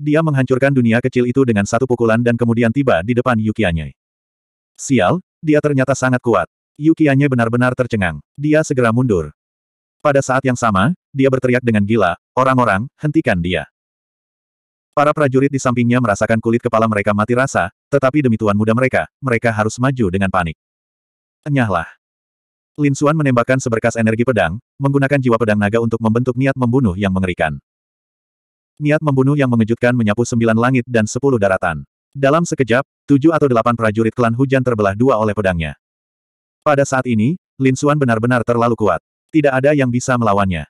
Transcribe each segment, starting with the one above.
Dia menghancurkan dunia kecil itu dengan satu pukulan dan kemudian tiba di depan Yukianye. Sial, dia ternyata sangat kuat. Yukianye benar-benar tercengang. Dia segera mundur. Pada saat yang sama, dia berteriak dengan gila, orang-orang, hentikan dia. Para prajurit di sampingnya merasakan kulit kepala mereka mati rasa, tetapi demi tuan muda mereka, mereka harus maju dengan panik. Enyahlah. Lin Xuan menembakkan seberkas energi pedang, menggunakan jiwa pedang naga untuk membentuk niat membunuh yang mengerikan. Niat membunuh yang mengejutkan menyapu sembilan langit dan sepuluh daratan. Dalam sekejap, tujuh atau delapan prajurit klan hujan terbelah dua oleh pedangnya. Pada saat ini, Lin Xuan benar-benar terlalu kuat. Tidak ada yang bisa melawannya.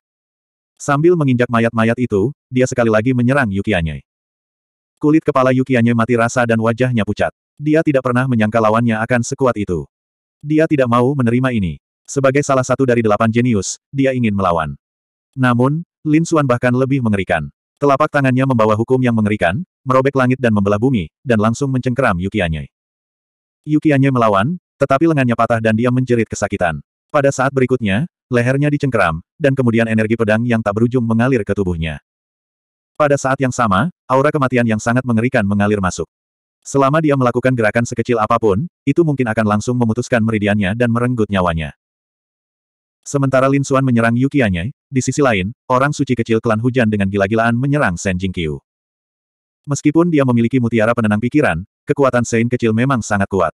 Sambil menginjak mayat-mayat itu, dia sekali lagi menyerang Yukianye. Kulit kepala Yukianye mati rasa dan wajahnya pucat. Dia tidak pernah menyangka lawannya akan sekuat itu. Dia tidak mau menerima ini. Sebagai salah satu dari delapan jenius, dia ingin melawan. Namun, Lin Xuan bahkan lebih mengerikan. Telapak tangannya membawa hukum yang mengerikan, merobek langit dan membelah bumi, dan langsung mencengkeram Yukianye. Yukianye melawan, tetapi lengannya patah dan dia menjerit kesakitan. Pada saat berikutnya, lehernya dicengkeram, dan kemudian energi pedang yang tak berujung mengalir ke tubuhnya. Pada saat yang sama, aura kematian yang sangat mengerikan mengalir masuk. Selama dia melakukan gerakan sekecil apapun, itu mungkin akan langsung memutuskan meridiannya dan merenggut nyawanya. Sementara Lin Xuan menyerang Qianye, di sisi lain, orang suci kecil klan hujan dengan gila-gilaan menyerang Shen Jingqiu. Meskipun dia memiliki mutiara penenang pikiran, kekuatan Sein kecil memang sangat kuat.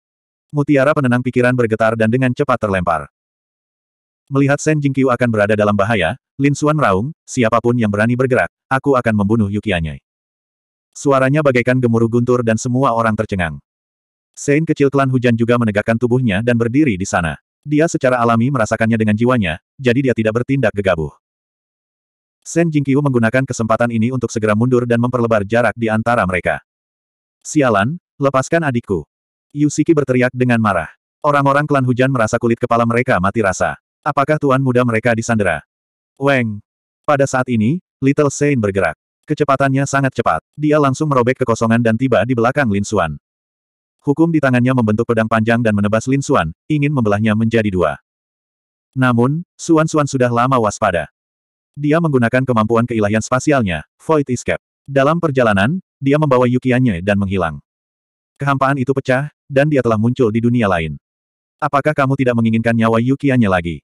Mutiara penenang pikiran bergetar dan dengan cepat terlempar. Melihat Shen Jingqiu akan berada dalam bahaya, Lin Xuan raung, siapapun yang berani bergerak, aku akan membunuh Qianye. Suaranya bagaikan gemuruh guntur dan semua orang tercengang. Sein kecil klan hujan juga menegakkan tubuhnya dan berdiri di sana. Dia secara alami merasakannya dengan jiwanya, jadi dia tidak bertindak gegabah. Shen Jingqiu menggunakan kesempatan ini untuk segera mundur dan memperlebar jarak di antara mereka. Sialan, lepaskan adikku. Yusiki berteriak dengan marah. Orang-orang klan hujan merasa kulit kepala mereka mati rasa. Apakah tuan muda mereka disandera? Weng. Pada saat ini, Little Saint bergerak. Kecepatannya sangat cepat. Dia langsung merobek kekosongan dan tiba di belakang Lin Xuan. Hukum di tangannya membentuk pedang panjang dan menebas Lin Suan, ingin membelahnya menjadi dua. Namun, Suan Suan sudah lama waspada. Dia menggunakan kemampuan keilahian spasialnya, Void Escape. Dalam perjalanan, dia membawa Yukiannya dan menghilang. Kehampaan itu pecah, dan dia telah muncul di dunia lain. Apakah kamu tidak menginginkan nyawa Yukiannya lagi?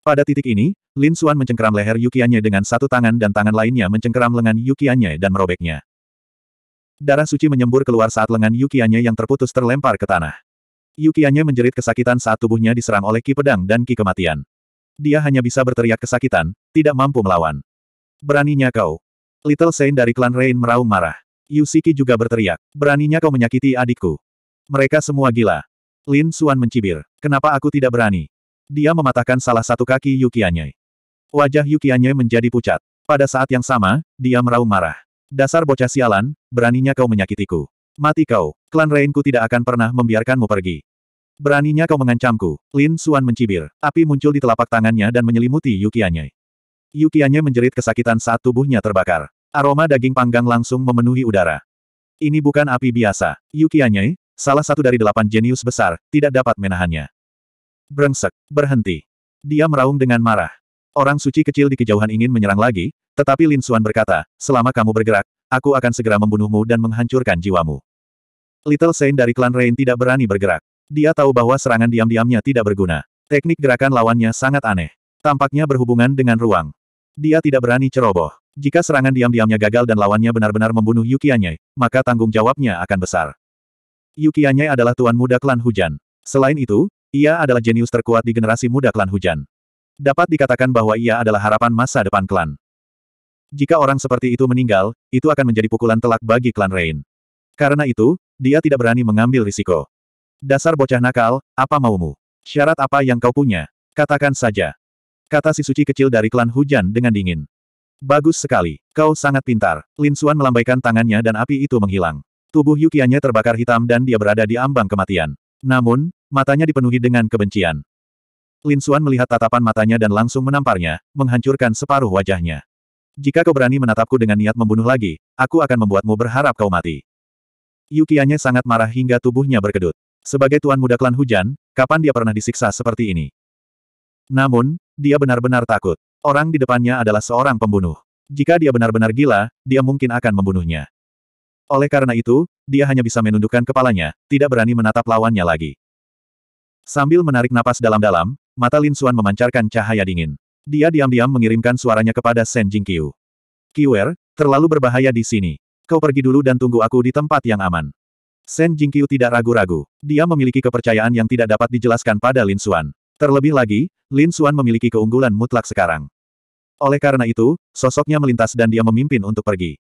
Pada titik ini, Lin Suan mencengkeram leher Yukiannya dengan satu tangan dan tangan lainnya mencengkeram lengan Yukiannya dan merobeknya. Darah suci menyembur keluar saat lengan Yukianya yang terputus terlempar ke tanah. Yukianya menjerit kesakitan saat tubuhnya diserang oleh ki pedang dan ki kematian. Dia hanya bisa berteriak kesakitan, tidak mampu melawan. Beraninya kau. Little Saint dari klan Rain meraung marah. Yusiki juga berteriak. Beraninya kau menyakiti adikku. Mereka semua gila. Lin Suan mencibir. Kenapa aku tidak berani? Dia mematahkan salah satu kaki Yukianya. Wajah Yukianya menjadi pucat. Pada saat yang sama, dia meraung marah. Dasar bocah sialan, beraninya kau menyakitiku. Mati kau, klan Reinku tidak akan pernah membiarkanmu pergi. Beraninya kau mengancamku, Lin Suan mencibir. Api muncul di telapak tangannya dan menyelimuti Yukianye. Yukianye menjerit kesakitan saat tubuhnya terbakar. Aroma daging panggang langsung memenuhi udara. Ini bukan api biasa. Yukianye, salah satu dari delapan jenius besar, tidak dapat menahannya. Brengsek, berhenti. Dia meraung dengan marah. Orang suci kecil di kejauhan ingin menyerang lagi, tetapi Lin Xuan berkata, selama kamu bergerak, aku akan segera membunuhmu dan menghancurkan jiwamu. Little Saint dari klan Rain tidak berani bergerak. Dia tahu bahwa serangan diam-diamnya tidak berguna. Teknik gerakan lawannya sangat aneh. Tampaknya berhubungan dengan ruang. Dia tidak berani ceroboh. Jika serangan diam-diamnya gagal dan lawannya benar-benar membunuh Yukianye, maka tanggung jawabnya akan besar. Yukianye adalah tuan muda klan hujan. Selain itu, ia adalah jenius terkuat di generasi muda klan hujan. Dapat dikatakan bahwa ia adalah harapan masa depan klan. Jika orang seperti itu meninggal, itu akan menjadi pukulan telak bagi klan Rain. Karena itu, dia tidak berani mengambil risiko. Dasar bocah nakal, apa maumu? Syarat apa yang kau punya? Katakan saja. Kata si suci kecil dari klan hujan dengan dingin. Bagus sekali, kau sangat pintar. Lin Suan melambaikan tangannya dan api itu menghilang. Tubuh Yukianya terbakar hitam dan dia berada di ambang kematian. Namun, matanya dipenuhi dengan kebencian. Lin Suan melihat tatapan matanya dan langsung menamparnya, menghancurkan separuh wajahnya. Jika kau berani menatapku dengan niat membunuh lagi, aku akan membuatmu berharap kau mati. Yukianya sangat marah hingga tubuhnya berkedut. Sebagai tuan muda klan hujan, kapan dia pernah disiksa seperti ini? Namun, dia benar-benar takut. Orang di depannya adalah seorang pembunuh. Jika dia benar-benar gila, dia mungkin akan membunuhnya. Oleh karena itu, dia hanya bisa menundukkan kepalanya, tidak berani menatap lawannya lagi. Sambil menarik napas dalam-dalam, Mata Lin Xuan memancarkan cahaya dingin. Dia diam-diam mengirimkan suaranya kepada Shen Jingqiu. Qiwer, terlalu berbahaya di sini. Kau pergi dulu dan tunggu aku di tempat yang aman. Shen Jingqiu tidak ragu-ragu. Dia memiliki kepercayaan yang tidak dapat dijelaskan pada Lin Xuan. Terlebih lagi, Lin Xuan memiliki keunggulan mutlak sekarang. Oleh karena itu, sosoknya melintas dan dia memimpin untuk pergi.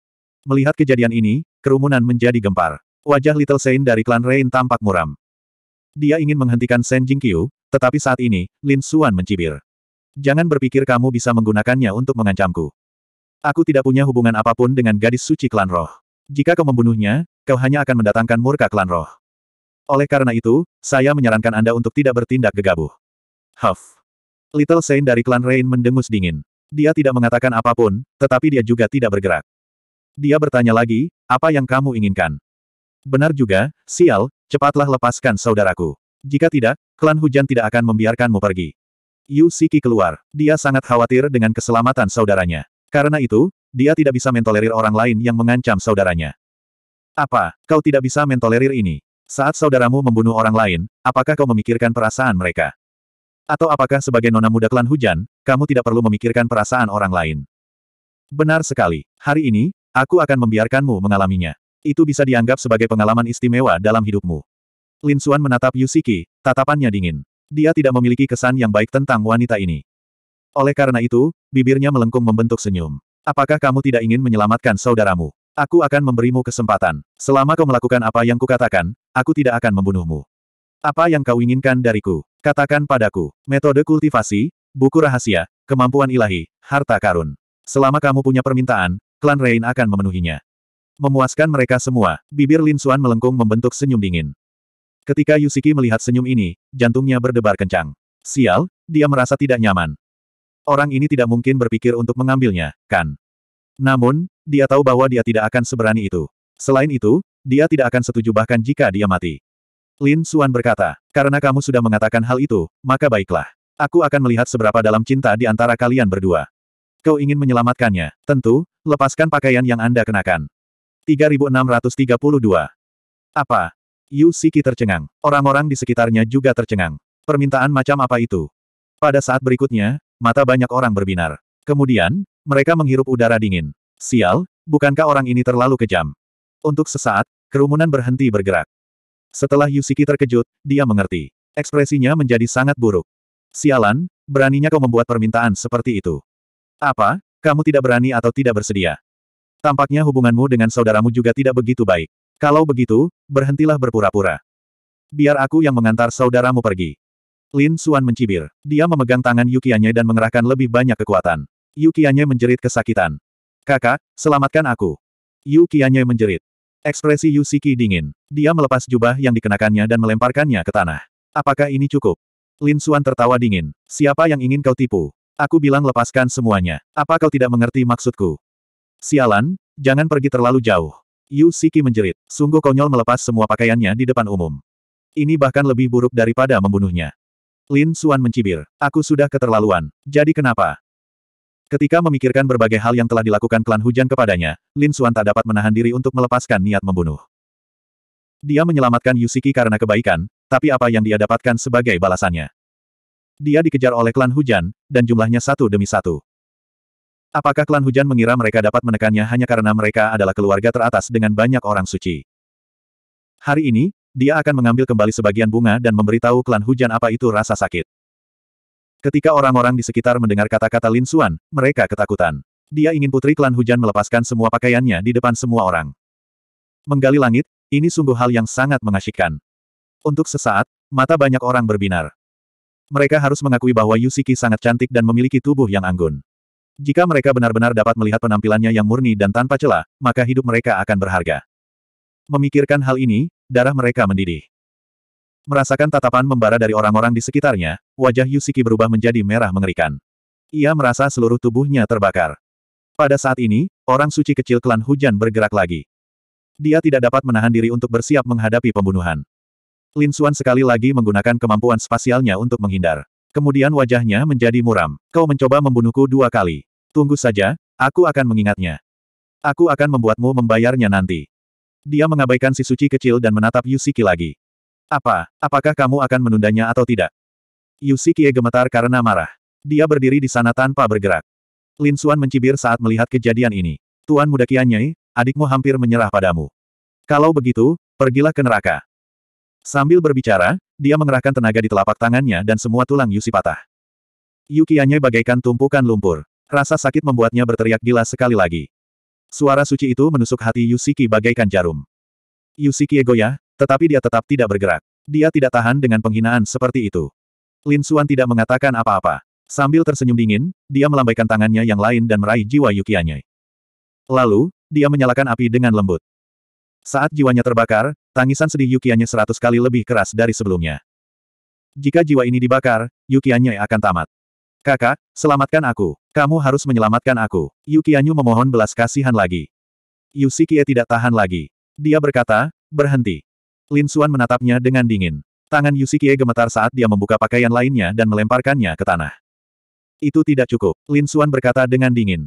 Melihat kejadian ini, kerumunan menjadi gempar. Wajah Little Saint dari klan Rain tampak muram. Dia ingin menghentikan Shen Jingqiu, tetapi saat ini, Lin Suan mencibir. Jangan berpikir kamu bisa menggunakannya untuk mengancamku. Aku tidak punya hubungan apapun dengan gadis suci klan roh. Jika kau membunuhnya, kau hanya akan mendatangkan murka klan roh. Oleh karena itu, saya menyarankan Anda untuk tidak bertindak gegabah. Huff. Little Saint dari klan Rain mendengus dingin. Dia tidak mengatakan apapun, tetapi dia juga tidak bergerak. Dia bertanya lagi, apa yang kamu inginkan? Benar juga, sial, cepatlah lepaskan saudaraku. Jika tidak, klan hujan tidak akan membiarkanmu pergi. Yu Siki keluar. Dia sangat khawatir dengan keselamatan saudaranya. Karena itu, dia tidak bisa mentolerir orang lain yang mengancam saudaranya. Apa, kau tidak bisa mentolerir ini? Saat saudaramu membunuh orang lain, apakah kau memikirkan perasaan mereka? Atau apakah sebagai nona muda klan hujan, kamu tidak perlu memikirkan perasaan orang lain? Benar sekali. Hari ini, aku akan membiarkanmu mengalaminya. Itu bisa dianggap sebagai pengalaman istimewa dalam hidupmu. Lin Suan menatap Yusiki, tatapannya dingin. Dia tidak memiliki kesan yang baik tentang wanita ini. Oleh karena itu, bibirnya melengkung membentuk senyum. Apakah kamu tidak ingin menyelamatkan saudaramu? Aku akan memberimu kesempatan. Selama kau melakukan apa yang kukatakan, aku tidak akan membunuhmu. Apa yang kau inginkan dariku? Katakan padaku. Metode kultivasi, buku rahasia, kemampuan ilahi, harta karun. Selama kamu punya permintaan, klan Rain akan memenuhinya. Memuaskan mereka semua, bibir Lin Suan melengkung membentuk senyum dingin. Ketika Yusiki melihat senyum ini, jantungnya berdebar kencang. Sial, dia merasa tidak nyaman. Orang ini tidak mungkin berpikir untuk mengambilnya, kan? Namun, dia tahu bahwa dia tidak akan seberani itu. Selain itu, dia tidak akan setuju bahkan jika dia mati. Lin Suan berkata, karena kamu sudah mengatakan hal itu, maka baiklah. Aku akan melihat seberapa dalam cinta di antara kalian berdua. Kau ingin menyelamatkannya, tentu, lepaskan pakaian yang Anda kenakan. 3632. Apa? Yu Siki tercengang. Orang-orang di sekitarnya juga tercengang. Permintaan macam apa itu? Pada saat berikutnya, mata banyak orang berbinar. Kemudian, mereka menghirup udara dingin. Sial, bukankah orang ini terlalu kejam? Untuk sesaat, kerumunan berhenti bergerak. Setelah Yusiki terkejut, dia mengerti. Ekspresinya menjadi sangat buruk. Sialan, beraninya kau membuat permintaan seperti itu. Apa, kamu tidak berani atau tidak bersedia? Tampaknya hubunganmu dengan saudaramu juga tidak begitu baik. Kalau begitu, berhentilah berpura-pura. Biar aku yang mengantar saudaramu pergi. Lin Suan mencibir. Dia memegang tangan Yukianye dan mengerahkan lebih banyak kekuatan. Yukianye menjerit kesakitan. Kakak, selamatkan aku. Yukianye menjerit. Ekspresi Yusiki dingin. Dia melepas jubah yang dikenakannya dan melemparkannya ke tanah. Apakah ini cukup? Lin Suan tertawa dingin. Siapa yang ingin kau tipu? Aku bilang lepaskan semuanya. Apa kau tidak mengerti maksudku? Sialan, jangan pergi terlalu jauh. Yu Siki menjerit. Sungguh konyol melepas semua pakaiannya di depan umum. Ini bahkan lebih buruk daripada membunuhnya. Lin Suan mencibir. Aku sudah keterlaluan. Jadi kenapa? Ketika memikirkan berbagai hal yang telah dilakukan klan hujan kepadanya, Lin Suan tak dapat menahan diri untuk melepaskan niat membunuh. Dia menyelamatkan Yusiki karena kebaikan, tapi apa yang dia dapatkan sebagai balasannya? Dia dikejar oleh klan hujan, dan jumlahnya satu demi satu. Apakah klan hujan mengira mereka dapat menekannya hanya karena mereka adalah keluarga teratas dengan banyak orang suci? Hari ini, dia akan mengambil kembali sebagian bunga dan memberitahu klan hujan apa itu rasa sakit. Ketika orang-orang di sekitar mendengar kata-kata Lin Suan, mereka ketakutan. Dia ingin putri klan hujan melepaskan semua pakaiannya di depan semua orang. Menggali langit, ini sungguh hal yang sangat mengasyikkan. Untuk sesaat, mata banyak orang berbinar. Mereka harus mengakui bahwa Yusiki sangat cantik dan memiliki tubuh yang anggun. Jika mereka benar-benar dapat melihat penampilannya yang murni dan tanpa celah, maka hidup mereka akan berharga. Memikirkan hal ini, darah mereka mendidih. Merasakan tatapan membara dari orang-orang di sekitarnya, wajah Yusiki berubah menjadi merah mengerikan. Ia merasa seluruh tubuhnya terbakar. Pada saat ini, orang suci kecil klan hujan bergerak lagi. Dia tidak dapat menahan diri untuk bersiap menghadapi pembunuhan. Lin Suan sekali lagi menggunakan kemampuan spasialnya untuk menghindar. Kemudian wajahnya menjadi muram. Kau mencoba membunuhku dua kali. Tunggu saja, aku akan mengingatnya. Aku akan membuatmu membayarnya nanti. Dia mengabaikan si suci kecil dan menatap Yusiki lagi. Apa, apakah kamu akan menundanya atau tidak? Yusiki gemetar karena marah. Dia berdiri di sana tanpa bergerak. Lin Suan mencibir saat melihat kejadian ini. Tuan muda Qianyai, adikmu hampir menyerah padamu. Kalau begitu, pergilah ke neraka. Sambil berbicara, dia mengerahkan tenaga di telapak tangannya dan semua tulang Yusi patah. Yukianya bagaikan tumpukan lumpur. Rasa sakit membuatnya berteriak gila sekali lagi. Suara suci itu menusuk hati Yusiki bagaikan jarum. Yusiki egoya, tetapi dia tetap tidak bergerak. Dia tidak tahan dengan penghinaan seperti itu. Lin Suan tidak mengatakan apa-apa. Sambil tersenyum dingin, dia melambaikan tangannya yang lain dan meraih jiwa Yukianya. Lalu, dia menyalakan api dengan lembut. Saat jiwanya terbakar, tangisan sedih Yukianya seratus kali lebih keras dari sebelumnya. Jika jiwa ini dibakar, Yukianya akan tamat. Kakak, selamatkan aku. Kamu harus menyelamatkan aku. Yukianyu memohon belas kasihan lagi. Yusikie tidak tahan lagi. Dia berkata, berhenti. Lin Suan menatapnya dengan dingin. Tangan Yusikie gemetar saat dia membuka pakaian lainnya dan melemparkannya ke tanah. Itu tidak cukup, Lin Suan berkata dengan dingin.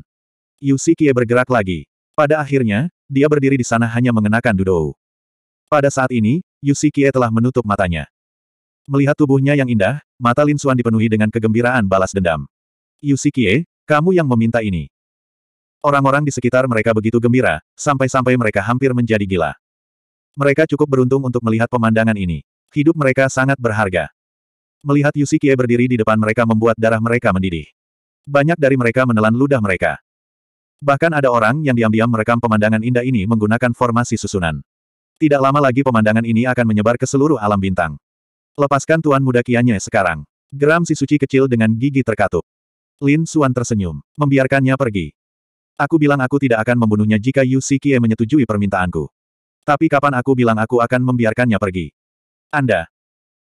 Yusikie bergerak lagi. Pada akhirnya, dia berdiri di sana hanya mengenakan dudou. Pada saat ini, Yusikie telah menutup matanya. Melihat tubuhnya yang indah, mata Lin Xuan dipenuhi dengan kegembiraan balas dendam. Yusikie, kamu yang meminta ini. Orang-orang di sekitar mereka begitu gembira, sampai-sampai mereka hampir menjadi gila. Mereka cukup beruntung untuk melihat pemandangan ini. Hidup mereka sangat berharga. Melihat Yusikie berdiri di depan mereka membuat darah mereka mendidih. Banyak dari mereka menelan ludah mereka. Bahkan ada orang yang diam-diam merekam pemandangan indah ini menggunakan formasi susunan. Tidak lama lagi pemandangan ini akan menyebar ke seluruh alam bintang. Lepaskan tuan muda kiannya sekarang. Geram si suci kecil dengan gigi terkatup. Lin Suan tersenyum, membiarkannya pergi. Aku bilang aku tidak akan membunuhnya jika Yu Sikie menyetujui permintaanku. Tapi kapan aku bilang aku akan membiarkannya pergi? Anda.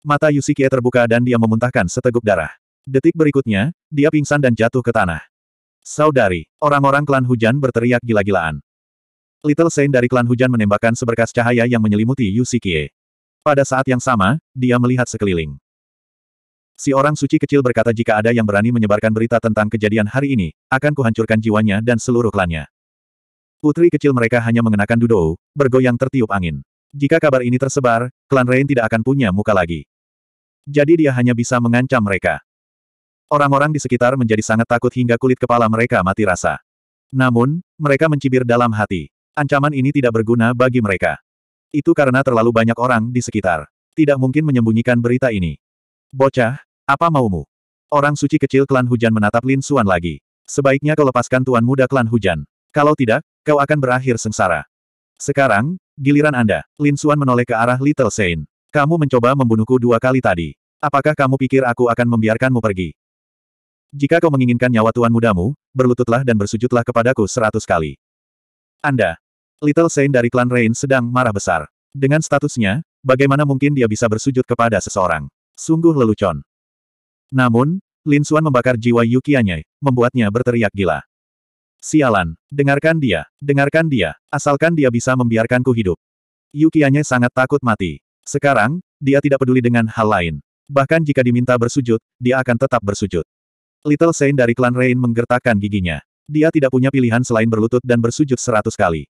Mata Yu Sikie terbuka dan dia memuntahkan seteguk darah. Detik berikutnya, dia pingsan dan jatuh ke tanah. Saudari, orang-orang klan hujan berteriak gila-gilaan. Little Saint dari klan hujan menembakkan seberkas cahaya yang menyelimuti Yusikie. Pada saat yang sama, dia melihat sekeliling. Si orang suci kecil berkata jika ada yang berani menyebarkan berita tentang kejadian hari ini, akan kuhancurkan jiwanya dan seluruh klannya. Putri kecil mereka hanya mengenakan dudou, bergoyang tertiup angin. Jika kabar ini tersebar, klan Rain tidak akan punya muka lagi. Jadi dia hanya bisa mengancam mereka. Orang-orang di sekitar menjadi sangat takut hingga kulit kepala mereka mati rasa. Namun, mereka mencibir dalam hati. Ancaman ini tidak berguna bagi mereka. Itu karena terlalu banyak orang di sekitar. Tidak mungkin menyembunyikan berita ini. Bocah, apa maumu? Orang suci kecil klan hujan menatap Lin Suan lagi. Sebaiknya kau lepaskan tuan muda klan hujan. Kalau tidak, kau akan berakhir sengsara. Sekarang, giliran Anda. Lin Suan menoleh ke arah Little Saint. Kamu mencoba membunuhku dua kali tadi. Apakah kamu pikir aku akan membiarkanmu pergi? Jika kau menginginkan nyawa tuan mudamu, berlututlah dan bersujudlah kepadaku seratus kali. Anda. Little Saint dari klan Rain sedang marah besar. Dengan statusnya, bagaimana mungkin dia bisa bersujud kepada seseorang? Sungguh lelucon. Namun, Lin Xuan membakar jiwa Yukianya, membuatnya berteriak gila. Sialan, dengarkan dia, dengarkan dia, asalkan dia bisa membiarkanku hidup. Yukianya sangat takut mati. Sekarang, dia tidak peduli dengan hal lain. Bahkan jika diminta bersujud, dia akan tetap bersujud. Little Saint dari klan Rain menggertakkan giginya. Dia tidak punya pilihan selain berlutut dan bersujud seratus kali.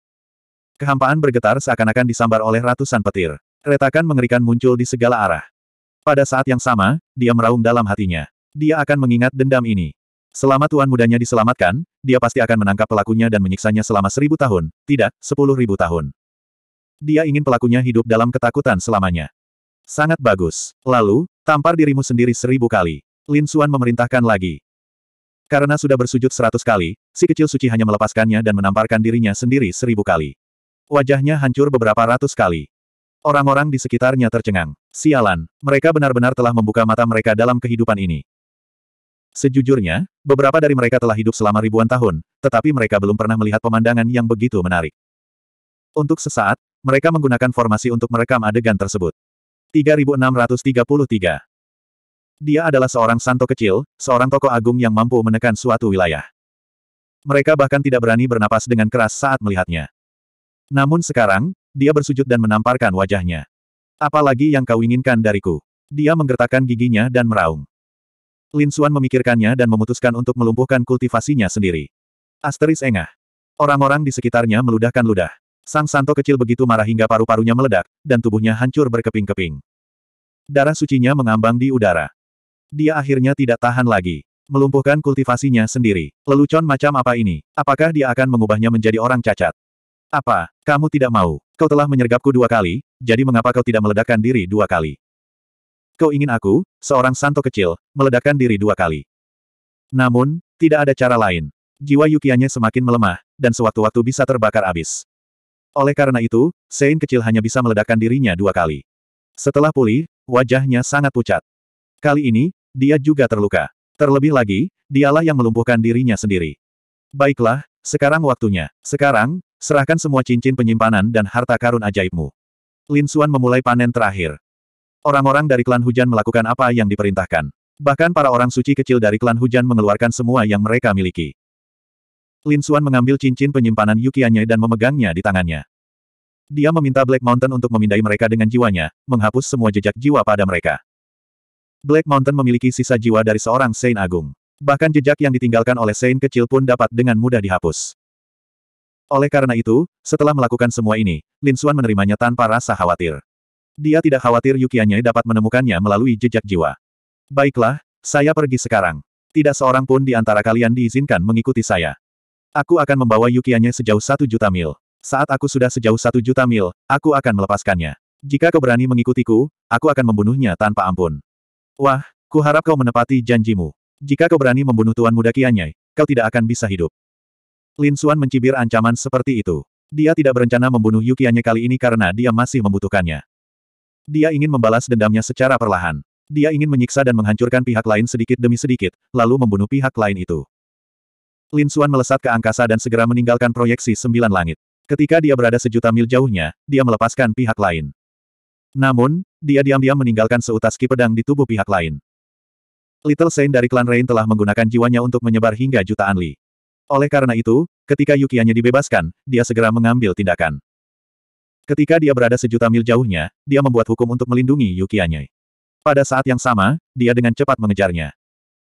Kehampaan bergetar seakan-akan disambar oleh ratusan petir. Retakan mengerikan muncul di segala arah. Pada saat yang sama, dia meraung dalam hatinya. Dia akan mengingat dendam ini. Selama tuan mudanya diselamatkan, dia pasti akan menangkap pelakunya dan menyiksanya selama seribu tahun, tidak, sepuluh ribu tahun. Dia ingin pelakunya hidup dalam ketakutan selamanya. Sangat bagus. Lalu, tampar dirimu sendiri seribu kali. Lin Suan memerintahkan lagi. Karena sudah bersujud seratus kali, si kecil suci hanya melepaskannya dan menamparkan dirinya sendiri seribu kali. Wajahnya hancur beberapa ratus kali. Orang-orang di sekitarnya tercengang. Sialan, mereka benar-benar telah membuka mata mereka dalam kehidupan ini. Sejujurnya, beberapa dari mereka telah hidup selama ribuan tahun, tetapi mereka belum pernah melihat pemandangan yang begitu menarik. Untuk sesaat, mereka menggunakan formasi untuk merekam adegan tersebut. 3633 dia adalah seorang santo kecil, seorang tokoh agung yang mampu menekan suatu wilayah. Mereka bahkan tidak berani bernapas dengan keras saat melihatnya. Namun sekarang, dia bersujud dan menamparkan wajahnya. Apalagi yang kau inginkan dariku? Dia menggertakkan giginya dan meraung. Lin Suan memikirkannya dan memutuskan untuk melumpuhkan kultivasinya sendiri. Asteris engah. Orang-orang di sekitarnya meludahkan ludah. Sang santo kecil begitu marah hingga paru-parunya meledak, dan tubuhnya hancur berkeping-keping. Darah sucinya mengambang di udara. Dia akhirnya tidak tahan lagi. Melumpuhkan kultivasinya sendiri. Lelucon macam apa ini? Apakah dia akan mengubahnya menjadi orang cacat? Apa? Kamu tidak mau? Kau telah menyergapku dua kali, jadi mengapa kau tidak meledakkan diri dua kali? Kau ingin aku, seorang santo kecil, meledakkan diri dua kali. Namun, tidak ada cara lain. Jiwa Yukianya semakin melemah, dan sewaktu-waktu bisa terbakar abis. Oleh karena itu, Sein kecil hanya bisa meledakkan dirinya dua kali. Setelah pulih, wajahnya sangat pucat. Kali ini, dia juga terluka. Terlebih lagi, dialah yang melumpuhkan dirinya sendiri. Baiklah, sekarang waktunya. Sekarang, serahkan semua cincin penyimpanan dan harta karun ajaibmu. Lin Suan memulai panen terakhir. Orang-orang dari klan hujan melakukan apa yang diperintahkan. Bahkan para orang suci kecil dari klan hujan mengeluarkan semua yang mereka miliki. Lin Suan mengambil cincin penyimpanan Yukianya dan memegangnya di tangannya. Dia meminta Black Mountain untuk memindai mereka dengan jiwanya, menghapus semua jejak jiwa pada mereka. Black Mountain memiliki sisa jiwa dari seorang Saint Agung. Bahkan jejak yang ditinggalkan oleh Saint kecil pun dapat dengan mudah dihapus. Oleh karena itu, setelah melakukan semua ini, Lin Xuan menerimanya tanpa rasa khawatir. Dia tidak khawatir Yukianya dapat menemukannya melalui jejak jiwa. Baiklah, saya pergi sekarang. Tidak seorang pun di antara kalian diizinkan mengikuti saya. Aku akan membawa Yukianya sejauh satu juta mil. Saat aku sudah sejauh satu juta mil, aku akan melepaskannya. Jika kau berani mengikutiku, aku akan membunuhnya tanpa ampun. Wah, kuharap kau menepati janjimu. Jika kau berani membunuh Tuan Muda Kianyai, kau tidak akan bisa hidup. Lin Suan mencibir ancaman seperti itu. Dia tidak berencana membunuh Yukianya kali ini karena dia masih membutuhkannya. Dia ingin membalas dendamnya secara perlahan. Dia ingin menyiksa dan menghancurkan pihak lain sedikit demi sedikit, lalu membunuh pihak lain itu. Lin Suan melesat ke angkasa dan segera meninggalkan proyeksi sembilan langit. Ketika dia berada sejuta mil jauhnya, dia melepaskan pihak lain. Namun, dia diam-diam meninggalkan seutas ki pedang di tubuh pihak lain. Little Saint dari klan Rain telah menggunakan jiwanya untuk menyebar hingga jutaan Li. Oleh karena itu, ketika Yukianya dibebaskan, dia segera mengambil tindakan. Ketika dia berada sejuta mil jauhnya, dia membuat hukum untuk melindungi Yukianya. Pada saat yang sama, dia dengan cepat mengejarnya.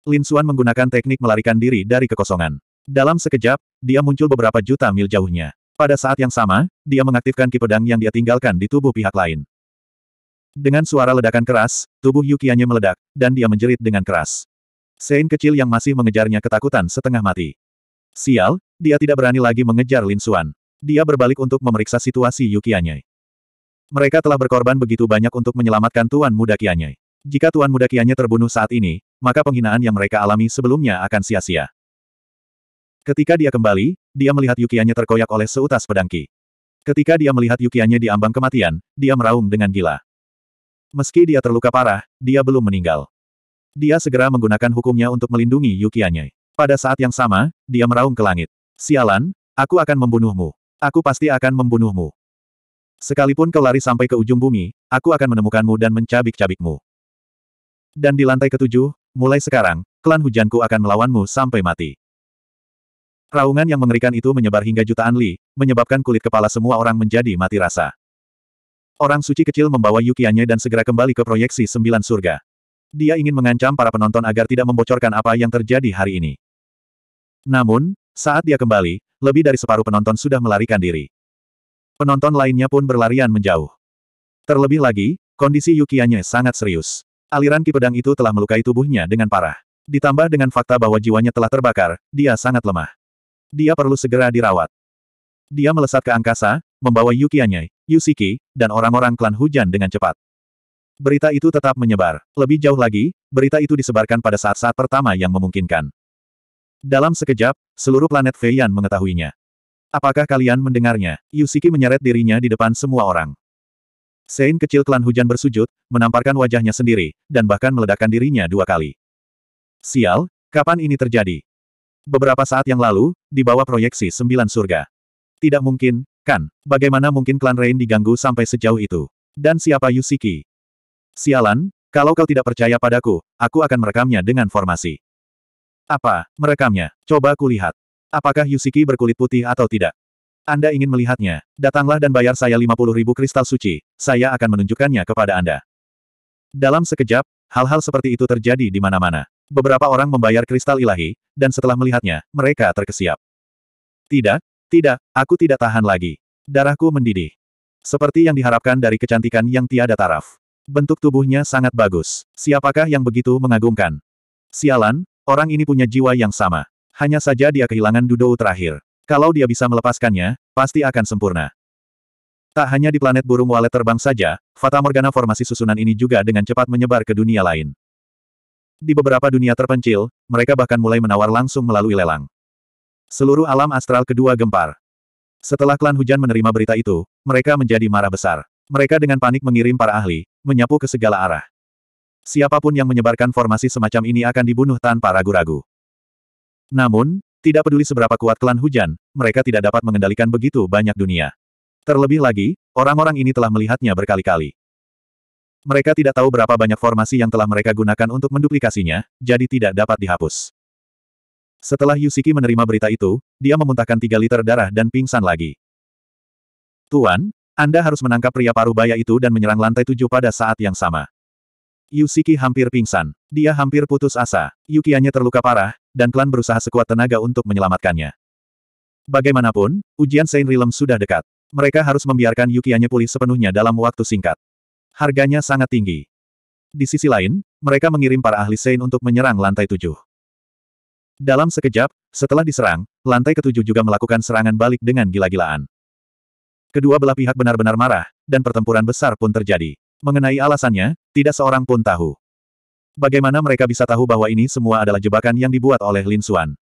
Lin Xuan menggunakan teknik melarikan diri dari kekosongan. Dalam sekejap, dia muncul beberapa juta mil jauhnya. Pada saat yang sama, dia mengaktifkan kipedang yang dia tinggalkan di tubuh pihak lain. Dengan suara ledakan keras, tubuh Yukianya meledak, dan dia menjerit dengan keras. Sein kecil yang masih mengejarnya ketakutan setengah mati. Sial, dia tidak berani lagi mengejar Lin Xuan. Dia berbalik untuk memeriksa situasi Yukianya. Mereka telah berkorban begitu banyak untuk menyelamatkan Tuan Muda Kianye. Jika Tuan Muda Kianye terbunuh saat ini, maka penghinaan yang mereka alami sebelumnya akan sia-sia. Ketika dia kembali, dia melihat Yukianya terkoyak oleh seutas pedangki. Ketika dia melihat Yukianya di ambang kematian, dia meraung dengan gila. Meski dia terluka parah, dia belum meninggal. Dia segera menggunakan hukumnya untuk melindungi Yukianye. Pada saat yang sama, dia meraung ke langit. Sialan, aku akan membunuhmu. Aku pasti akan membunuhmu. Sekalipun kau lari sampai ke ujung bumi, aku akan menemukanmu dan mencabik-cabikmu. Dan di lantai ketujuh, mulai sekarang, klan hujanku akan melawanmu sampai mati. Raungan yang mengerikan itu menyebar hingga jutaan li, menyebabkan kulit kepala semua orang menjadi mati rasa. Orang suci kecil membawa Yukianya dan segera kembali ke proyeksi sembilan surga. Dia ingin mengancam para penonton agar tidak membocorkan apa yang terjadi hari ini. Namun, saat dia kembali, lebih dari separuh penonton sudah melarikan diri. Penonton lainnya pun berlarian menjauh. Terlebih lagi, kondisi Yukianya sangat serius. Aliran ki pedang itu telah melukai tubuhnya dengan parah. Ditambah dengan fakta bahwa jiwanya telah terbakar, dia sangat lemah. Dia perlu segera dirawat. Dia melesat ke angkasa, membawa Yukianya, Yusiki, dan orang-orang klan hujan dengan cepat. Berita itu tetap menyebar. Lebih jauh lagi, berita itu disebarkan pada saat-saat pertama yang memungkinkan. Dalam sekejap, seluruh planet Feiyan mengetahuinya. Apakah kalian mendengarnya? Yusiki menyeret dirinya di depan semua orang. Sein kecil klan hujan bersujud, menamparkan wajahnya sendiri, dan bahkan meledakkan dirinya dua kali. Sial, kapan ini terjadi? Beberapa saat yang lalu, di bawah proyeksi sembilan surga. Tidak mungkin, Kan, bagaimana mungkin klan Rain diganggu sampai sejauh itu? Dan siapa Yusiki? Sialan, kalau kau tidak percaya padaku, aku akan merekamnya dengan formasi. Apa, merekamnya? Coba kulihat. Apakah Yusiki berkulit putih atau tidak? Anda ingin melihatnya, datanglah dan bayar saya 50 ribu kristal suci, saya akan menunjukkannya kepada Anda. Dalam sekejap, hal-hal seperti itu terjadi di mana-mana. Beberapa orang membayar kristal ilahi, dan setelah melihatnya, mereka terkesiap. Tidak, tidak, aku tidak tahan lagi. Darahku mendidih. Seperti yang diharapkan dari kecantikan yang tiada taraf. Bentuk tubuhnya sangat bagus. Siapakah yang begitu mengagumkan? Sialan, orang ini punya jiwa yang sama. Hanya saja dia kehilangan Dudou terakhir. Kalau dia bisa melepaskannya, pasti akan sempurna. Tak hanya di planet burung walet terbang saja, Fata Morgana formasi susunan ini juga dengan cepat menyebar ke dunia lain. Di beberapa dunia terpencil, mereka bahkan mulai menawar langsung melalui lelang. Seluruh alam astral kedua gempar. Setelah klan hujan menerima berita itu, mereka menjadi marah besar. Mereka dengan panik mengirim para ahli, menyapu ke segala arah. Siapapun yang menyebarkan formasi semacam ini akan dibunuh tanpa ragu-ragu. Namun, tidak peduli seberapa kuat klan hujan, mereka tidak dapat mengendalikan begitu banyak dunia. Terlebih lagi, orang-orang ini telah melihatnya berkali-kali. Mereka tidak tahu berapa banyak formasi yang telah mereka gunakan untuk menduplikasinya, jadi tidak dapat dihapus. Setelah Yusiki menerima berita itu, dia memuntahkan tiga liter darah dan pingsan lagi. Tuan, Anda harus menangkap pria paruh baya itu dan menyerang lantai tujuh pada saat yang sama. Yusiki hampir pingsan. Dia hampir putus asa. Yukianya terluka parah, dan klan berusaha sekuat tenaga untuk menyelamatkannya. Bagaimanapun, ujian Saint Realm sudah dekat. Mereka harus membiarkan Yukianya pulih sepenuhnya dalam waktu singkat. Harganya sangat tinggi. Di sisi lain, mereka mengirim para ahli Saint untuk menyerang lantai tujuh. Dalam sekejap, setelah diserang, lantai ketujuh juga melakukan serangan balik dengan gila-gilaan. Kedua belah pihak benar-benar marah, dan pertempuran besar pun terjadi. Mengenai alasannya, tidak seorang pun tahu. Bagaimana mereka bisa tahu bahwa ini semua adalah jebakan yang dibuat oleh Lin Xuan?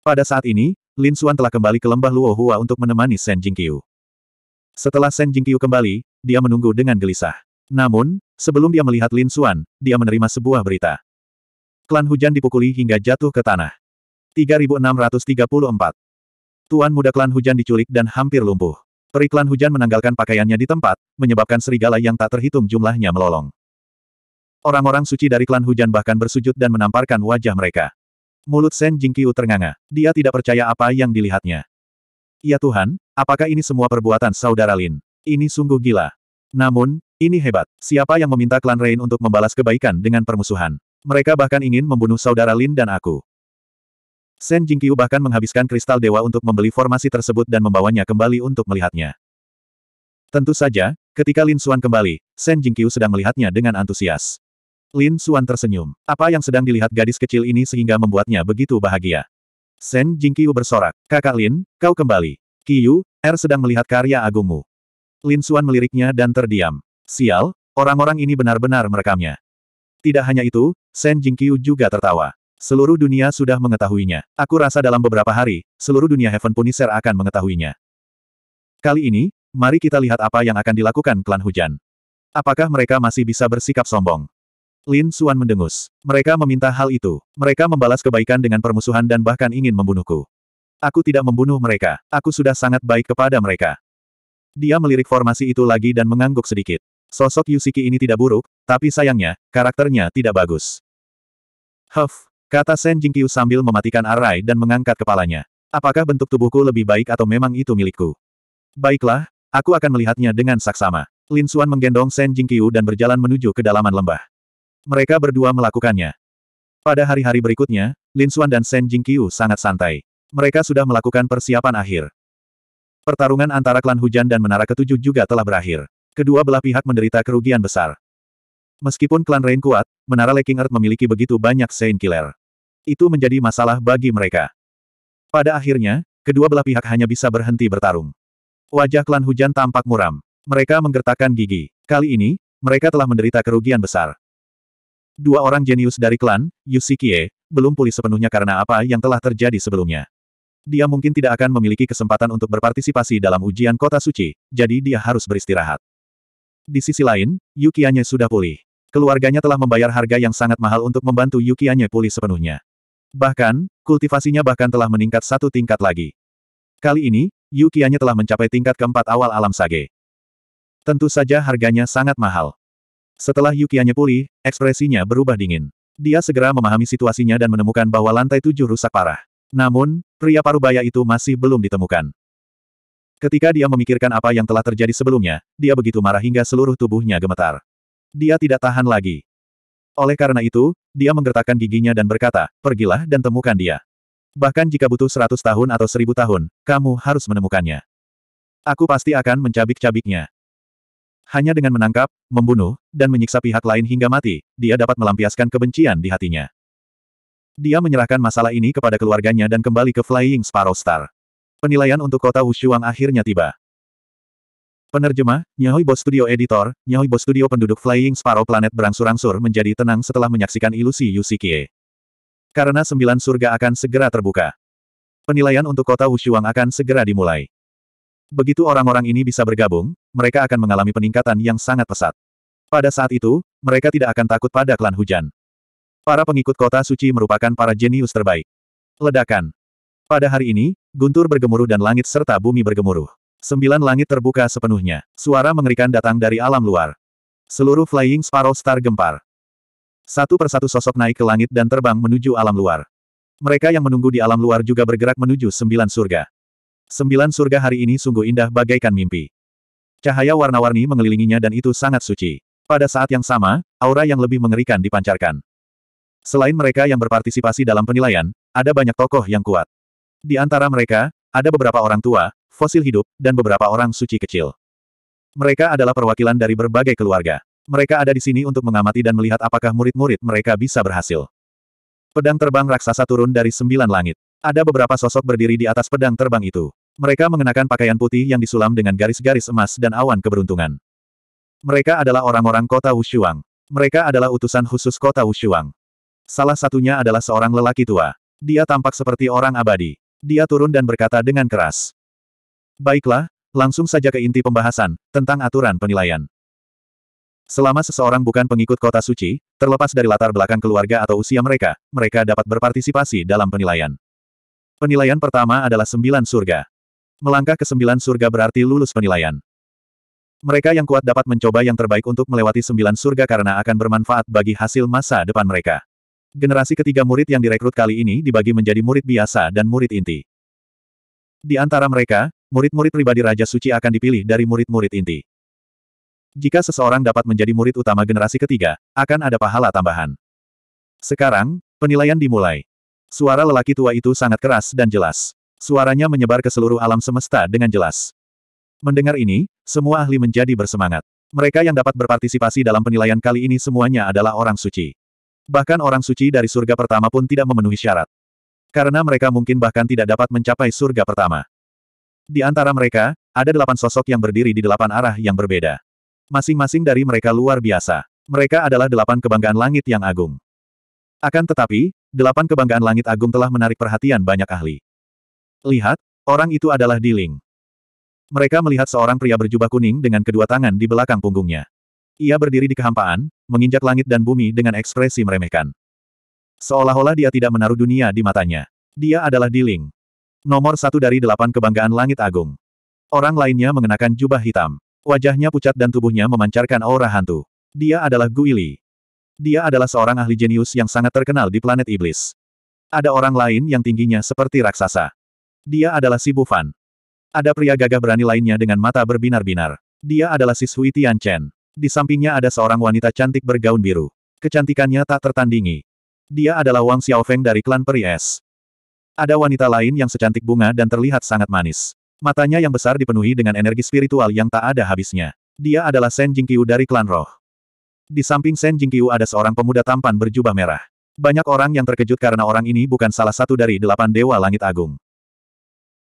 Pada saat ini, Lin Xuan telah kembali ke lembah Luo Hua untuk menemani Shen Jingqiu. Setelah Shen Jingqiu kembali, dia menunggu dengan gelisah. Namun, sebelum dia melihat Lin Xuan, dia menerima sebuah berita. Klan Hujan dipukuli hingga jatuh ke tanah. 3634. Tuan muda klan Hujan diculik dan hampir lumpuh. Peri klan Hujan menanggalkan pakaiannya di tempat, menyebabkan serigala yang tak terhitung jumlahnya melolong. Orang-orang suci dari klan Hujan bahkan bersujud dan menamparkan wajah mereka. Mulut Sen Jingqiu ternganga. Dia tidak percaya apa yang dilihatnya. Ya Tuhan, apakah ini semua perbuatan saudara Lin? Ini sungguh gila. Namun, ini hebat. Siapa yang meminta klan Rain untuk membalas kebaikan dengan permusuhan? Mereka bahkan ingin membunuh saudara Lin dan aku. Shen Jingqiu bahkan menghabiskan kristal dewa untuk membeli formasi tersebut dan membawanya kembali untuk melihatnya. Tentu saja, ketika Lin Xuan kembali, Shen Jingqiu sedang melihatnya dengan antusias. Lin Xuan tersenyum. Apa yang sedang dilihat gadis kecil ini sehingga membuatnya begitu bahagia? Shen Jingqiu bersorak. Kakak Lin, kau kembali. Qiu, Er sedang melihat karya agungmu. Lin Xuan meliriknya dan terdiam. Sial, orang-orang ini benar-benar merekamnya. Tidak hanya itu, Shen Jingqiu juga tertawa. Seluruh dunia sudah mengetahuinya. Aku rasa dalam beberapa hari, seluruh dunia Heaven Punisher akan mengetahuinya. Kali ini, mari kita lihat apa yang akan dilakukan klan hujan. Apakah mereka masih bisa bersikap sombong? Lin Suan mendengus. Mereka meminta hal itu. Mereka membalas kebaikan dengan permusuhan dan bahkan ingin membunuhku. Aku tidak membunuh mereka. Aku sudah sangat baik kepada mereka. Dia melirik formasi itu lagi dan mengangguk sedikit. Sosok Yusiki ini tidak buruk, tapi sayangnya, karakternya tidak bagus. Huff, kata Sen Jingqiu sambil mematikan arai dan mengangkat kepalanya. Apakah bentuk tubuhku lebih baik atau memang itu milikku? Baiklah, aku akan melihatnya dengan saksama. Lin Xuan menggendong Sen Jingqiu dan berjalan menuju kedalaman lembah. Mereka berdua melakukannya. Pada hari-hari berikutnya, Lin Xuan dan Sen Jingqiu sangat santai. Mereka sudah melakukan persiapan akhir. Pertarungan antara klan hujan dan menara ketujuh juga telah berakhir. Kedua belah pihak menderita kerugian besar. Meskipun klan Rain kuat, Menara Leking Earth memiliki begitu banyak Saint Killer. Itu menjadi masalah bagi mereka. Pada akhirnya, kedua belah pihak hanya bisa berhenti bertarung. Wajah klan hujan tampak muram. Mereka menggertakkan gigi. Kali ini, mereka telah menderita kerugian besar. Dua orang jenius dari klan, Yusikie, belum pulih sepenuhnya karena apa yang telah terjadi sebelumnya. Dia mungkin tidak akan memiliki kesempatan untuk berpartisipasi dalam ujian kota suci, jadi dia harus beristirahat. Di sisi lain, Yukianye sudah pulih. Keluarganya telah membayar harga yang sangat mahal untuk membantu Yukianye pulih sepenuhnya. Bahkan, kultivasinya bahkan telah meningkat satu tingkat lagi. Kali ini, Yukianye telah mencapai tingkat keempat awal alam sage. Tentu saja harganya sangat mahal. Setelah Yukianye pulih, ekspresinya berubah dingin. Dia segera memahami situasinya dan menemukan bahwa lantai tujuh rusak parah. Namun, pria parubaya itu masih belum ditemukan. Ketika dia memikirkan apa yang telah terjadi sebelumnya, dia begitu marah hingga seluruh tubuhnya gemetar. Dia tidak tahan lagi. Oleh karena itu, dia menggertakkan giginya dan berkata, pergilah dan temukan dia. Bahkan jika butuh seratus tahun atau seribu tahun, kamu harus menemukannya. Aku pasti akan mencabik-cabiknya. Hanya dengan menangkap, membunuh, dan menyiksa pihak lain hingga mati, dia dapat melampiaskan kebencian di hatinya. Dia menyerahkan masalah ini kepada keluarganya dan kembali ke Flying Sparrow Star. Penilaian untuk kota Wushuang akhirnya tiba. Penerjemah, Nyahoy Bo Studio Editor, Nyahoy Bo Studio penduduk Flying Sparrow Planet berangsur-angsur menjadi tenang setelah menyaksikan ilusi Yusikie. Karena sembilan surga akan segera terbuka. Penilaian untuk kota Wushuang akan segera dimulai. Begitu orang-orang ini bisa bergabung, mereka akan mengalami peningkatan yang sangat pesat. Pada saat itu, mereka tidak akan takut pada klan hujan. Para pengikut kota suci merupakan para jenius terbaik. Ledakan. Pada hari ini, guntur bergemuruh dan langit serta bumi bergemuruh. Sembilan langit terbuka sepenuhnya. Suara mengerikan datang dari alam luar. Seluruh Flying Sparrow Star gempar. Satu persatu sosok naik ke langit dan terbang menuju alam luar. Mereka yang menunggu di alam luar juga bergerak menuju sembilan surga. Sembilan surga hari ini sungguh indah bagaikan mimpi. Cahaya warna-warni mengelilinginya dan itu sangat suci. Pada saat yang sama, aura yang lebih mengerikan dipancarkan. Selain mereka yang berpartisipasi dalam penilaian, ada banyak tokoh yang kuat. Di antara mereka, ada beberapa orang tua, fosil hidup, dan beberapa orang suci kecil. Mereka adalah perwakilan dari berbagai keluarga. Mereka ada di sini untuk mengamati dan melihat apakah murid-murid mereka bisa berhasil. Pedang terbang raksasa turun dari sembilan langit. Ada beberapa sosok berdiri di atas pedang terbang itu. Mereka mengenakan pakaian putih yang disulam dengan garis-garis emas dan awan keberuntungan. Mereka adalah orang-orang kota Wushuang. Mereka adalah utusan khusus kota Wushuang. Salah satunya adalah seorang lelaki tua. Dia tampak seperti orang abadi. Dia turun dan berkata dengan keras. Baiklah, langsung saja ke inti pembahasan, tentang aturan penilaian. Selama seseorang bukan pengikut kota suci, terlepas dari latar belakang keluarga atau usia mereka, mereka dapat berpartisipasi dalam penilaian. Penilaian pertama adalah sembilan surga. Melangkah ke sembilan surga berarti lulus penilaian. Mereka yang kuat dapat mencoba yang terbaik untuk melewati sembilan surga karena akan bermanfaat bagi hasil masa depan mereka. Generasi ketiga murid yang direkrut kali ini dibagi menjadi murid biasa dan murid inti. Di antara mereka, murid-murid pribadi Raja Suci akan dipilih dari murid-murid inti. Jika seseorang dapat menjadi murid utama generasi ketiga, akan ada pahala tambahan. Sekarang, penilaian dimulai. Suara lelaki tua itu sangat keras dan jelas. Suaranya menyebar ke seluruh alam semesta dengan jelas. Mendengar ini, semua ahli menjadi bersemangat. Mereka yang dapat berpartisipasi dalam penilaian kali ini semuanya adalah orang suci. Bahkan orang suci dari surga pertama pun tidak memenuhi syarat. Karena mereka mungkin bahkan tidak dapat mencapai surga pertama. Di antara mereka, ada delapan sosok yang berdiri di delapan arah yang berbeda. Masing-masing dari mereka luar biasa. Mereka adalah delapan kebanggaan langit yang agung. Akan tetapi, delapan kebanggaan langit agung telah menarik perhatian banyak ahli. Lihat, orang itu adalah Diling. Mereka melihat seorang pria berjubah kuning dengan kedua tangan di belakang punggungnya. Ia berdiri di kehampaan, menginjak langit dan bumi dengan ekspresi meremehkan. Seolah-olah dia tidak menaruh dunia di matanya. Dia adalah Diling. Nomor satu dari delapan kebanggaan langit agung. Orang lainnya mengenakan jubah hitam. Wajahnya pucat dan tubuhnya memancarkan aura hantu. Dia adalah Guili. Dia adalah seorang ahli jenius yang sangat terkenal di planet iblis. Ada orang lain yang tingginya seperti raksasa. Dia adalah si Bufan. Ada pria gagah berani lainnya dengan mata berbinar-binar. Dia adalah si Sui Tian Chen. Di sampingnya ada seorang wanita cantik bergaun biru. Kecantikannya tak tertandingi. Dia adalah Wang Xiaofeng dari klan Peri Es. Ada wanita lain yang secantik bunga dan terlihat sangat manis. Matanya yang besar dipenuhi dengan energi spiritual yang tak ada habisnya. Dia adalah Shen Jingqiu dari klan roh. Di samping Shen Jingqiu ada seorang pemuda tampan berjubah merah. Banyak orang yang terkejut karena orang ini bukan salah satu dari delapan dewa langit agung.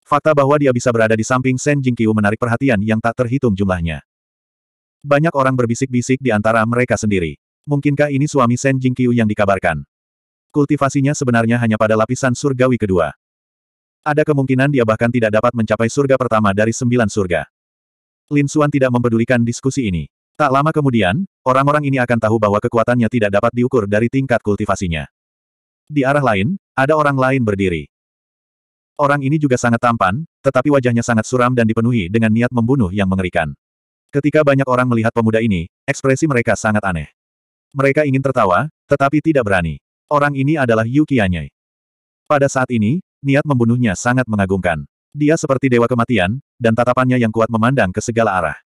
Fakta bahwa dia bisa berada di samping Shen Jingqiu menarik perhatian yang tak terhitung jumlahnya. Banyak orang berbisik-bisik di antara mereka sendiri. Mungkinkah ini suami Shen Jingqiu yang dikabarkan? Kultivasinya sebenarnya hanya pada lapisan surgawi kedua. Ada kemungkinan dia bahkan tidak dapat mencapai surga pertama dari sembilan surga. Lin Xuan tidak mempedulikan diskusi ini. Tak lama kemudian, orang-orang ini akan tahu bahwa kekuatannya tidak dapat diukur dari tingkat kultivasinya. Di arah lain, ada orang lain berdiri. Orang ini juga sangat tampan, tetapi wajahnya sangat suram dan dipenuhi dengan niat membunuh yang mengerikan. Ketika banyak orang melihat pemuda ini, ekspresi mereka sangat aneh. Mereka ingin tertawa, tetapi tidak berani. Orang ini adalah Yu Qianyai. Pada saat ini, niat membunuhnya sangat mengagumkan. Dia seperti dewa kematian, dan tatapannya yang kuat memandang ke segala arah.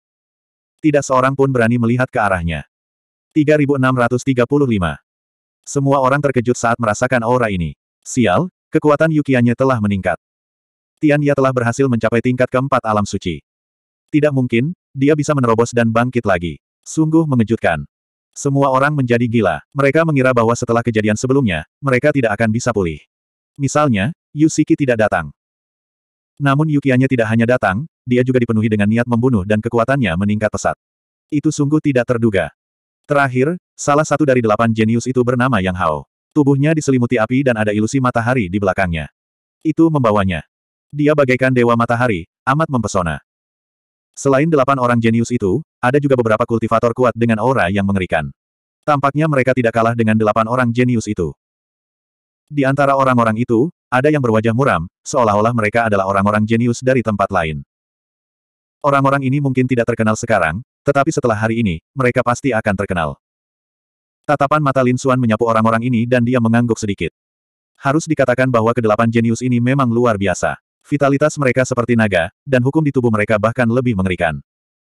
Tidak seorang pun berani melihat ke arahnya. 3635 Semua orang terkejut saat merasakan aura ini. Sial, kekuatan Yukianya telah meningkat. Tian Ya telah berhasil mencapai tingkat keempat alam suci. Tidak mungkin, dia bisa menerobos dan bangkit lagi. Sungguh mengejutkan. Semua orang menjadi gila. Mereka mengira bahwa setelah kejadian sebelumnya, mereka tidak akan bisa pulih. Misalnya, Yusiki tidak datang. Namun Yukianya tidak hanya datang, dia juga dipenuhi dengan niat membunuh dan kekuatannya meningkat pesat. Itu sungguh tidak terduga. Terakhir, salah satu dari delapan jenius itu bernama Yang Hao. Tubuhnya diselimuti api dan ada ilusi matahari di belakangnya. Itu membawanya. Dia bagaikan dewa matahari, amat mempesona. Selain delapan orang jenius itu, ada juga beberapa kultivator kuat dengan aura yang mengerikan. Tampaknya mereka tidak kalah dengan delapan orang jenius itu. Di antara orang-orang itu, ada yang berwajah muram, seolah-olah mereka adalah orang-orang jenius dari tempat lain. Orang-orang ini mungkin tidak terkenal sekarang, tetapi setelah hari ini, mereka pasti akan terkenal. Tatapan mata Lin Xuan menyapu orang-orang ini dan dia mengangguk sedikit. Harus dikatakan bahwa kedelapan jenius ini memang luar biasa. Vitalitas mereka seperti naga, dan hukum di tubuh mereka bahkan lebih mengerikan.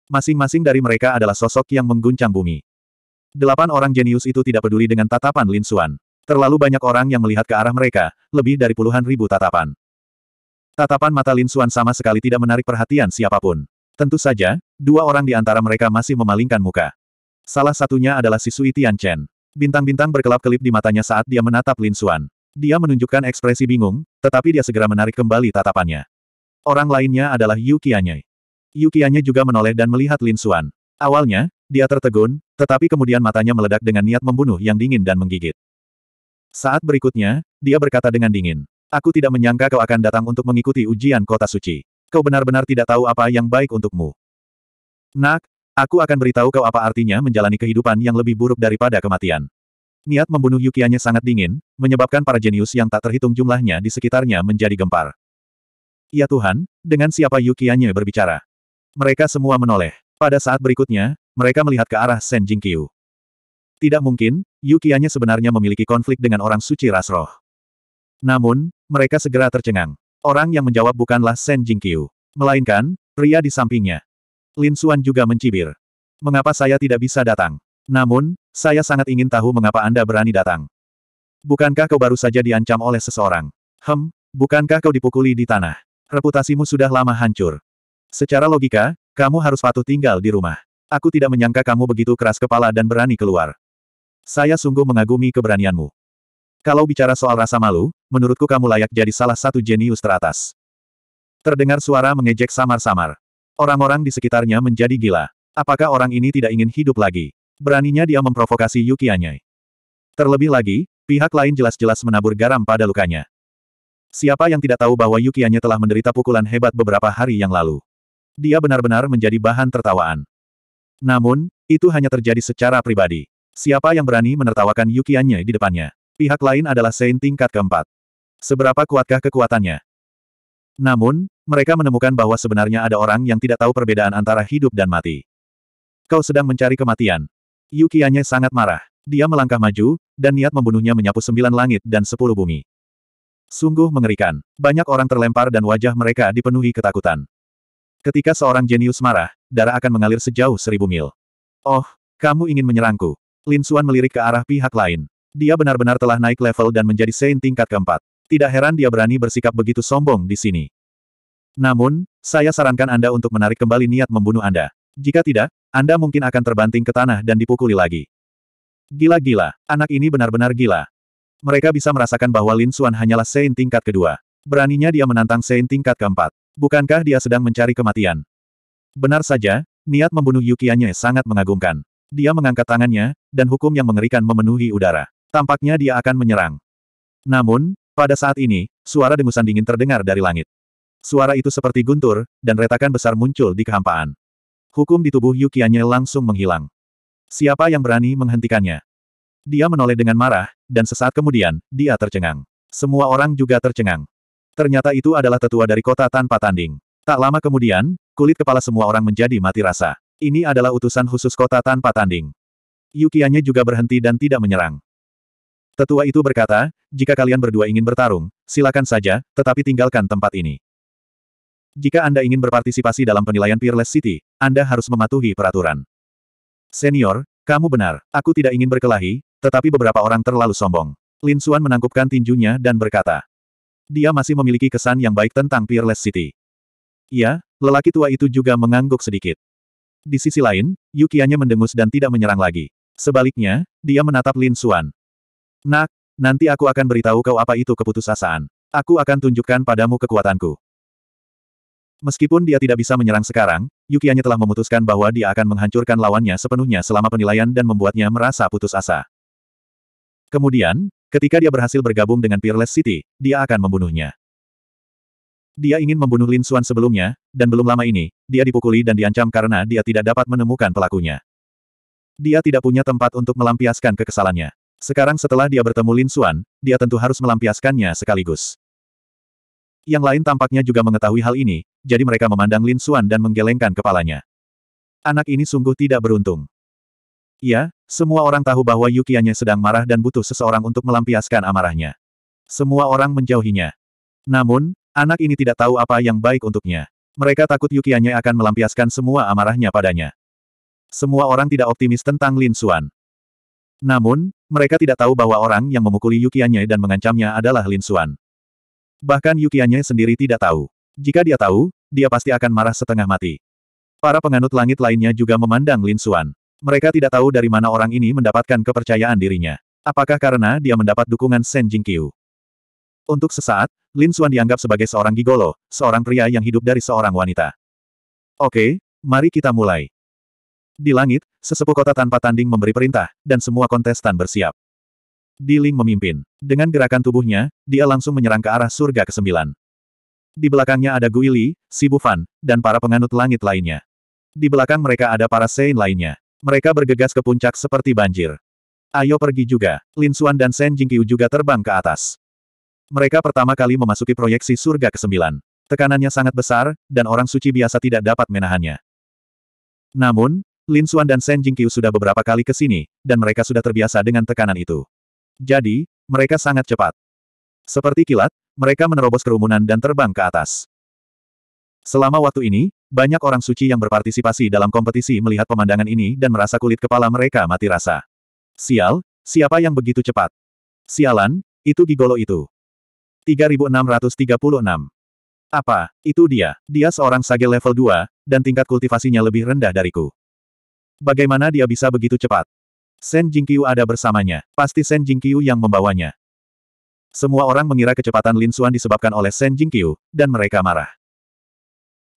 Masing-masing dari mereka adalah sosok yang mengguncang bumi. Delapan orang jenius itu tidak peduli dengan tatapan Lin Xuan. Terlalu banyak orang yang melihat ke arah mereka, lebih dari puluhan ribu tatapan. Tatapan mata Lin Xuan sama sekali tidak menarik perhatian siapapun. Tentu saja, dua orang di antara mereka masih memalingkan muka. Salah satunya adalah si Sui Tian Chen. Bintang-bintang berkelap-kelip di matanya saat dia menatap Lin Xuan. Dia menunjukkan ekspresi bingung, tetapi dia segera menarik kembali tatapannya. Orang lainnya adalah Yu Qianyai. Yu Qianyai juga menoleh dan melihat Lin Xuan. Awalnya, dia tertegun, tetapi kemudian matanya meledak dengan niat membunuh yang dingin dan menggigit. Saat berikutnya, dia berkata dengan dingin. Aku tidak menyangka kau akan datang untuk mengikuti ujian kota suci. Kau benar-benar tidak tahu apa yang baik untukmu. Nak, aku akan beritahu kau apa artinya menjalani kehidupan yang lebih buruk daripada kematian. Niat membunuh Yukianya sangat dingin, menyebabkan para jenius yang tak terhitung jumlahnya di sekitarnya menjadi gempar. Ya Tuhan, dengan siapa Yukianya berbicara? Mereka semua menoleh. Pada saat berikutnya, mereka melihat ke arah Sen Jingqiu. Tidak mungkin, Yukianya sebenarnya memiliki konflik dengan orang suci ras roh. Namun, mereka segera tercengang. Orang yang menjawab bukanlah Sen Jingqiu. Melainkan, pria di sampingnya. Lin Suan juga mencibir. Mengapa saya tidak bisa datang? Namun, saya sangat ingin tahu mengapa Anda berani datang. Bukankah kau baru saja diancam oleh seseorang? Hem, bukankah kau dipukuli di tanah? Reputasimu sudah lama hancur. Secara logika, kamu harus patuh tinggal di rumah. Aku tidak menyangka kamu begitu keras kepala dan berani keluar. Saya sungguh mengagumi keberanianmu. Kalau bicara soal rasa malu, menurutku kamu layak jadi salah satu jenius teratas. Terdengar suara mengejek samar-samar. Orang-orang di sekitarnya menjadi gila. Apakah orang ini tidak ingin hidup lagi? Beraninya dia memprovokasi Yuki Anyai. Terlebih lagi, pihak lain jelas-jelas menabur garam pada lukanya. Siapa yang tidak tahu bahwa Yuki Anyai telah menderita pukulan hebat beberapa hari yang lalu? Dia benar-benar menjadi bahan tertawaan. Namun, itu hanya terjadi secara pribadi. Siapa yang berani menertawakan Yuki Anyai di depannya? Pihak lain adalah Saint tingkat keempat. Seberapa kuatkah kekuatannya? Namun, mereka menemukan bahwa sebenarnya ada orang yang tidak tahu perbedaan antara hidup dan mati. Kau sedang mencari kematian. Yukianya sangat marah. Dia melangkah maju, dan niat membunuhnya menyapu sembilan langit dan sepuluh bumi. Sungguh mengerikan. Banyak orang terlempar dan wajah mereka dipenuhi ketakutan. Ketika seorang jenius marah, darah akan mengalir sejauh seribu mil. Oh, kamu ingin menyerangku. Lin Xuan melirik ke arah pihak lain. Dia benar-benar telah naik level dan menjadi Saint tingkat keempat. Tidak heran dia berani bersikap begitu sombong di sini. Namun, saya sarankan Anda untuk menarik kembali niat membunuh Anda. Jika tidak, Anda mungkin akan terbanting ke tanah dan dipukuli lagi. Gila-gila, anak ini benar-benar gila. Mereka bisa merasakan bahwa Lin Xuan hanyalah Sein tingkat kedua. Beraninya dia menantang Sein tingkat keempat. Bukankah dia sedang mencari kematian? Benar saja, niat membunuh Yukianya sangat mengagumkan. Dia mengangkat tangannya, dan hukum yang mengerikan memenuhi udara. Tampaknya dia akan menyerang. Namun, pada saat ini, suara dengusan dingin terdengar dari langit. Suara itu seperti guntur, dan retakan besar muncul di kehampaan. Hukum di tubuh Yukianye langsung menghilang. Siapa yang berani menghentikannya? Dia menoleh dengan marah, dan sesaat kemudian, dia tercengang. Semua orang juga tercengang. Ternyata itu adalah tetua dari kota tanpa tanding. Tak lama kemudian, kulit kepala semua orang menjadi mati rasa. Ini adalah utusan khusus kota tanpa tanding. Yukianya juga berhenti dan tidak menyerang. Tetua itu berkata, jika kalian berdua ingin bertarung, silakan saja, tetapi tinggalkan tempat ini. Jika Anda ingin berpartisipasi dalam penilaian Peerless City, anda harus mematuhi peraturan. Senior, kamu benar, aku tidak ingin berkelahi, tetapi beberapa orang terlalu sombong. Lin Suan menangkupkan tinjunya dan berkata. Dia masih memiliki kesan yang baik tentang Peerless City. Ya, lelaki tua itu juga mengangguk sedikit. Di sisi lain, Yukianya mendengus dan tidak menyerang lagi. Sebaliknya, dia menatap Lin Suan. Nak, nanti aku akan beritahu kau apa itu keputusasaan. Aku akan tunjukkan padamu kekuatanku. Meskipun dia tidak bisa menyerang sekarang, Yukianya telah memutuskan bahwa dia akan menghancurkan lawannya sepenuhnya selama penilaian dan membuatnya merasa putus asa. Kemudian, ketika dia berhasil bergabung dengan Peerless City, dia akan membunuhnya. Dia ingin membunuh Lin Xuan sebelumnya, dan belum lama ini, dia dipukuli dan diancam karena dia tidak dapat menemukan pelakunya. Dia tidak punya tempat untuk melampiaskan kekesalannya. Sekarang setelah dia bertemu Lin Xuan, dia tentu harus melampiaskannya sekaligus. Yang lain tampaknya juga mengetahui hal ini, jadi mereka memandang Lin Suan dan menggelengkan kepalanya. Anak ini sungguh tidak beruntung. Ya, semua orang tahu bahwa Yukianya sedang marah dan butuh seseorang untuk melampiaskan amarahnya. Semua orang menjauhinya. Namun, anak ini tidak tahu apa yang baik untuknya. Mereka takut Yukianya akan melampiaskan semua amarahnya padanya. Semua orang tidak optimis tentang Lin Suan. Namun, mereka tidak tahu bahwa orang yang memukuli Yukianya dan mengancamnya adalah Lin Suan. Bahkan Yukianye sendiri tidak tahu. Jika dia tahu, dia pasti akan marah setengah mati. Para penganut langit lainnya juga memandang Lin Xuan. Mereka tidak tahu dari mana orang ini mendapatkan kepercayaan dirinya. Apakah karena dia mendapat dukungan Shen Jingqiu? Untuk sesaat, Lin Xuan dianggap sebagai seorang gigolo, seorang pria yang hidup dari seorang wanita. Oke, mari kita mulai. Di langit, sesepuh kota tanpa tanding memberi perintah, dan semua kontestan bersiap. Di Ling memimpin. Dengan gerakan tubuhnya, dia langsung menyerang ke arah surga ke-9. Di belakangnya ada Guili, Li, dan para penganut langit lainnya. Di belakang mereka ada para Sein lainnya. Mereka bergegas ke puncak seperti banjir. Ayo pergi juga. Lin Xuan dan Shen Jingqiu juga terbang ke atas. Mereka pertama kali memasuki proyeksi surga ke-9. Tekanannya sangat besar, dan orang suci biasa tidak dapat menahannya. Namun, Lin Xuan dan Shen Jingqiu sudah beberapa kali ke sini, dan mereka sudah terbiasa dengan tekanan itu. Jadi, mereka sangat cepat. Seperti kilat, mereka menerobos kerumunan dan terbang ke atas. Selama waktu ini, banyak orang suci yang berpartisipasi dalam kompetisi melihat pemandangan ini dan merasa kulit kepala mereka mati rasa. Sial, siapa yang begitu cepat? Sialan, itu gigolo itu. 3636. Apa, itu dia. Dia seorang sage level 2, dan tingkat kultivasinya lebih rendah dariku. Bagaimana dia bisa begitu cepat? Shen Jingqiu ada bersamanya. Pasti Shen Jingqiu yang membawanya. Semua orang mengira kecepatan Lin Xuan disebabkan oleh Shen Jingqiu, dan mereka marah.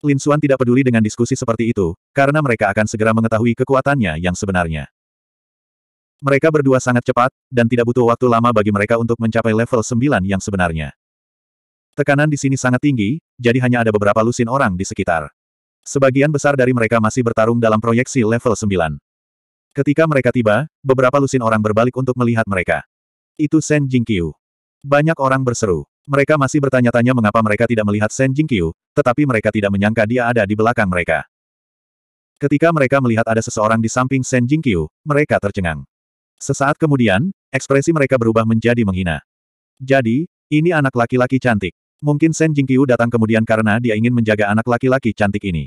Lin Xuan tidak peduli dengan diskusi seperti itu, karena mereka akan segera mengetahui kekuatannya yang sebenarnya. Mereka berdua sangat cepat, dan tidak butuh waktu lama bagi mereka untuk mencapai level 9 yang sebenarnya. Tekanan di sini sangat tinggi, jadi hanya ada beberapa lusin orang di sekitar. Sebagian besar dari mereka masih bertarung dalam proyeksi level 9. Ketika mereka tiba, beberapa lusin orang berbalik untuk melihat mereka. Itu Shen Jingqiu. Banyak orang berseru. Mereka masih bertanya-tanya mengapa mereka tidak melihat Shen Jingqiu, tetapi mereka tidak menyangka dia ada di belakang mereka. Ketika mereka melihat ada seseorang di samping Shen Jingqiu, mereka tercengang. Sesaat kemudian, ekspresi mereka berubah menjadi menghina. Jadi, ini anak laki-laki cantik. Mungkin Shen Jingqiu datang kemudian karena dia ingin menjaga anak laki-laki cantik ini.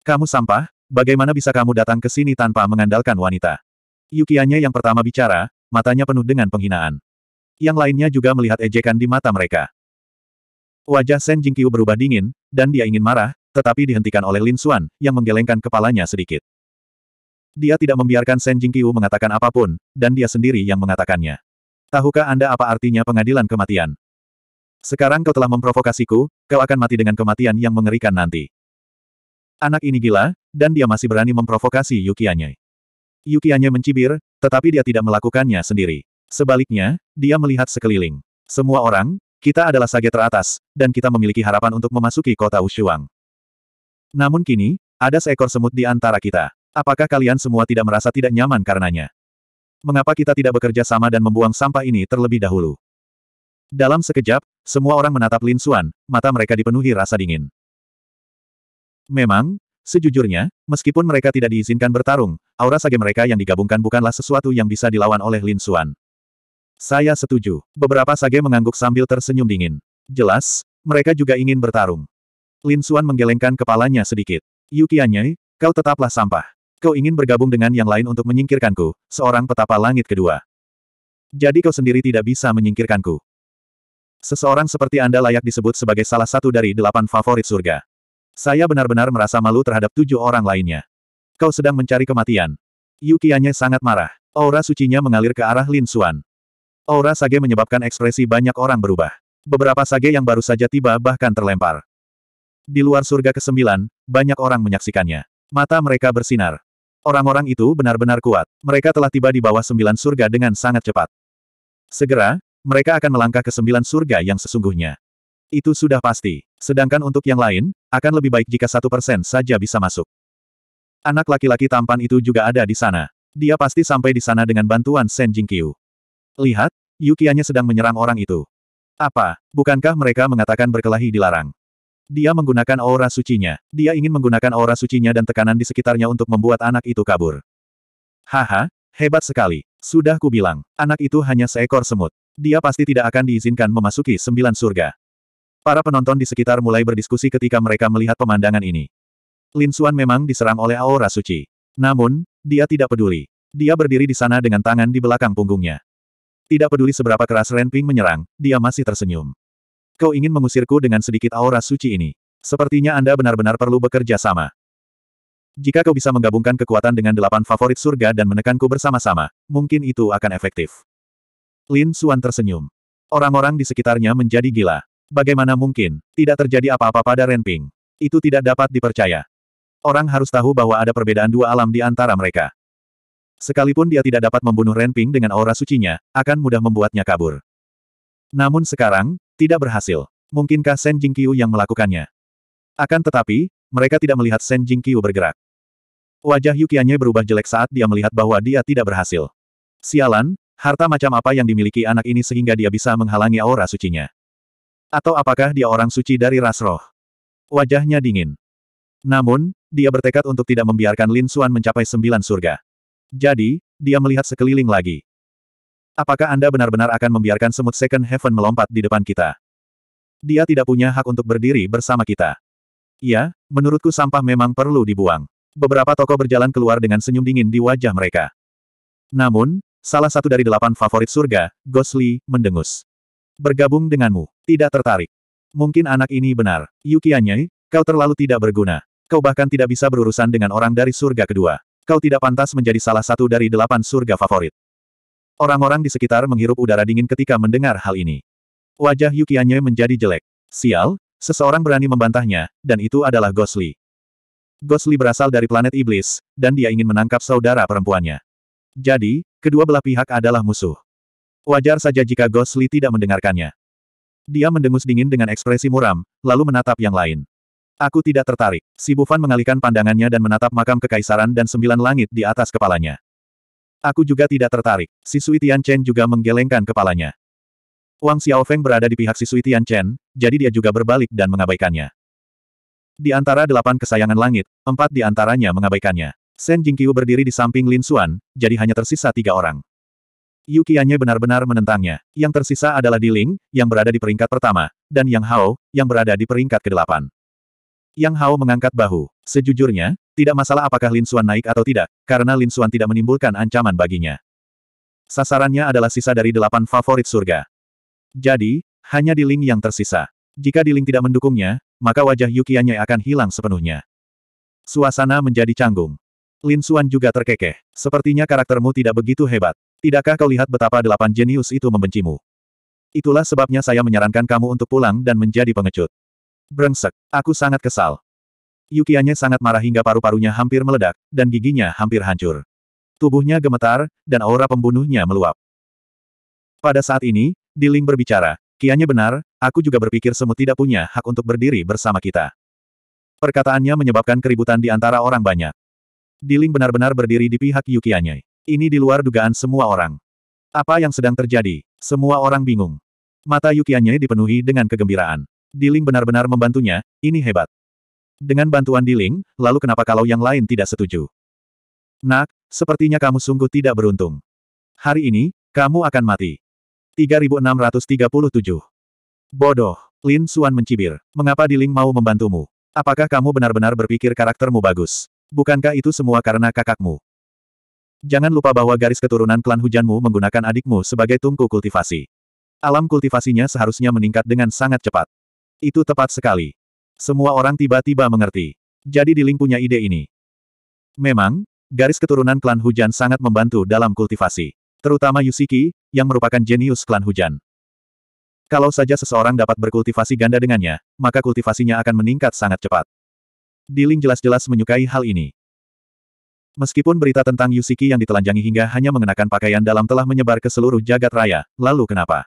Kamu sampah, Bagaimana bisa kamu datang ke sini tanpa mengandalkan wanita? Yukianya yang pertama bicara, matanya penuh dengan penghinaan. Yang lainnya juga melihat ejekan di mata mereka. Wajah Shen Jingqiu berubah dingin, dan dia ingin marah, tetapi dihentikan oleh Lin Xuan, yang menggelengkan kepalanya sedikit. Dia tidak membiarkan Shen Jingqiu mengatakan apapun, dan dia sendiri yang mengatakannya. Tahukah Anda apa artinya pengadilan kematian? Sekarang kau telah memprovokasiku, kau akan mati dengan kematian yang mengerikan nanti. Anak ini gila, dan dia masih berani memprovokasi Yuki Anye. Yuki Anye mencibir, tetapi dia tidak melakukannya sendiri. Sebaliknya, dia melihat sekeliling. Semua orang, kita adalah sage teratas, dan kita memiliki harapan untuk memasuki kota Ushuang. Namun kini, ada seekor semut di antara kita. Apakah kalian semua tidak merasa tidak nyaman karenanya? Mengapa kita tidak bekerja sama dan membuang sampah ini terlebih dahulu? Dalam sekejap, semua orang menatap Lin Xuan, mata mereka dipenuhi rasa dingin. Memang, Sejujurnya, meskipun mereka tidak diizinkan bertarung, aura sage mereka yang digabungkan bukanlah sesuatu yang bisa dilawan oleh Lin Xuan. Saya setuju. Beberapa sage mengangguk sambil tersenyum dingin. Jelas, mereka juga ingin bertarung. Lin Xuan menggelengkan kepalanya sedikit. Yukianye, kau tetaplah sampah. Kau ingin bergabung dengan yang lain untuk menyingkirkanku, seorang petapa langit kedua. Jadi kau sendiri tidak bisa menyingkirkanku. Seseorang seperti Anda layak disebut sebagai salah satu dari delapan favorit surga. Saya benar-benar merasa malu terhadap tujuh orang lainnya. Kau sedang mencari kematian. Yukianya sangat marah. Aura sucinya mengalir ke arah Lin Xuan. Aura sage menyebabkan ekspresi banyak orang berubah. Beberapa sage yang baru saja tiba bahkan terlempar. Di luar surga ke-9, banyak orang menyaksikannya. Mata mereka bersinar. Orang-orang itu benar-benar kuat. Mereka telah tiba di bawah sembilan surga dengan sangat cepat. Segera, mereka akan melangkah ke sembilan surga yang sesungguhnya. Itu sudah pasti. Sedangkan untuk yang lain, akan lebih baik jika satu persen saja bisa masuk. Anak laki-laki tampan itu juga ada di sana. Dia pasti sampai di sana dengan bantuan Shen Jingqiu. Lihat, Yukianya sedang menyerang orang itu. Apa, bukankah mereka mengatakan berkelahi dilarang? Dia menggunakan aura sucinya. Dia ingin menggunakan aura sucinya dan tekanan di sekitarnya untuk membuat anak itu kabur. Haha, hebat sekali. Sudah kubilang, anak itu hanya seekor semut. Dia pasti tidak akan diizinkan memasuki sembilan surga. Para penonton di sekitar mulai berdiskusi ketika mereka melihat pemandangan ini. Lin Xuan memang diserang oleh aura suci. Namun, dia tidak peduli. Dia berdiri di sana dengan tangan di belakang punggungnya. Tidak peduli seberapa keras Ren Ping menyerang, dia masih tersenyum. Kau ingin mengusirku dengan sedikit aura suci ini. Sepertinya Anda benar-benar perlu bekerja sama. Jika kau bisa menggabungkan kekuatan dengan delapan favorit surga dan menekanku bersama-sama, mungkin itu akan efektif. Lin Xuan tersenyum. Orang-orang di sekitarnya menjadi gila. Bagaimana mungkin, tidak terjadi apa-apa pada Renping. Itu tidak dapat dipercaya. Orang harus tahu bahwa ada perbedaan dua alam di antara mereka. Sekalipun dia tidak dapat membunuh Renping dengan aura sucinya, akan mudah membuatnya kabur. Namun sekarang, tidak berhasil. Mungkinkah Shen Jingqiu yang melakukannya? Akan tetapi, mereka tidak melihat Shen Jingqiu bergerak. Wajah Yukianye berubah jelek saat dia melihat bahwa dia tidak berhasil. Sialan, harta macam apa yang dimiliki anak ini sehingga dia bisa menghalangi aura sucinya. Atau apakah dia orang suci dari ras roh? Wajahnya dingin. Namun, dia bertekad untuk tidak membiarkan Lin Suan mencapai sembilan surga. Jadi, dia melihat sekeliling lagi. Apakah Anda benar-benar akan membiarkan semut Second Heaven melompat di depan kita? Dia tidak punya hak untuk berdiri bersama kita. Ya, menurutku sampah memang perlu dibuang. Beberapa toko berjalan keluar dengan senyum dingin di wajah mereka. Namun, salah satu dari delapan favorit surga, Gosli, mendengus. Bergabung denganmu. Tidak tertarik. Mungkin anak ini benar. Yukianye, kau terlalu tidak berguna. Kau bahkan tidak bisa berurusan dengan orang dari surga kedua. Kau tidak pantas menjadi salah satu dari delapan surga favorit. Orang-orang di sekitar menghirup udara dingin ketika mendengar hal ini. Wajah Yukianye menjadi jelek. Sial, seseorang berani membantahnya, dan itu adalah Gosli. Gosli berasal dari planet iblis, dan dia ingin menangkap saudara perempuannya. Jadi, kedua belah pihak adalah musuh. Wajar saja jika Gosli tidak mendengarkannya. Dia mendengus dingin dengan ekspresi muram, lalu menatap yang lain. Aku tidak tertarik. Si Bufan mengalihkan pandangannya dan menatap makam kekaisaran dan sembilan langit di atas kepalanya. Aku juga tidak tertarik. Si Sui Tian Chen juga menggelengkan kepalanya. Wang Xiaofeng berada di pihak si Sui Tian Chen, jadi dia juga berbalik dan mengabaikannya. Di antara delapan kesayangan langit, empat di antaranya mengabaikannya. Shen Jingqiu berdiri di samping Lin Xuan, jadi hanya tersisa tiga orang. Yukiannya benar-benar menentangnya. Yang tersisa adalah Di Ling, yang berada di peringkat pertama, dan Yang Hao, yang berada di peringkat kedelapan. Yang Hao mengangkat bahu. Sejujurnya, tidak masalah apakah Lin Xuan naik atau tidak, karena Lin Xuan tidak menimbulkan ancaman baginya. Sasarannya adalah sisa dari delapan favorit surga. Jadi, hanya Di Ling yang tersisa. Jika Di Ling tidak mendukungnya, maka wajah Yukiannya akan hilang sepenuhnya. Suasana menjadi canggung. Lin Xuan juga terkekeh. Sepertinya karaktermu tidak begitu hebat. Tidakkah kau lihat betapa delapan jenius itu membencimu? Itulah sebabnya saya menyarankan kamu untuk pulang dan menjadi pengecut. Brengsek, aku sangat kesal. Yukianya sangat marah hingga paru-parunya hampir meledak, dan giginya hampir hancur. Tubuhnya gemetar, dan aura pembunuhnya meluap. Pada saat ini, Diling berbicara, kianya benar, aku juga berpikir semut tidak punya hak untuk berdiri bersama kita. Perkataannya menyebabkan keributan di antara orang banyak. Diling benar-benar berdiri di pihak Yukianya. Ini di luar dugaan semua orang. Apa yang sedang terjadi? Semua orang bingung. Mata Yukianye dipenuhi dengan kegembiraan. Diling benar-benar membantunya, ini hebat. Dengan bantuan Diling, lalu kenapa kalau yang lain tidak setuju? Nak, sepertinya kamu sungguh tidak beruntung. Hari ini, kamu akan mati. 3637. Bodoh, Lin Suan mencibir. Mengapa Diling mau membantumu? Apakah kamu benar-benar berpikir karaktermu bagus? Bukankah itu semua karena kakakmu? Jangan lupa bahwa garis keturunan klan hujanmu menggunakan adikmu sebagai tungku kultivasi. Alam kultivasinya seharusnya meningkat dengan sangat cepat. Itu tepat sekali. Semua orang tiba-tiba mengerti. Jadi Diling punya ide ini. Memang, garis keturunan klan hujan sangat membantu dalam kultivasi. Terutama Yusiki, yang merupakan jenius klan hujan. Kalau saja seseorang dapat berkultivasi ganda dengannya, maka kultivasinya akan meningkat sangat cepat. Diling jelas-jelas menyukai hal ini. Meskipun berita tentang Yusiki yang ditelanjangi hingga hanya mengenakan pakaian dalam telah menyebar ke seluruh jagat raya, lalu kenapa?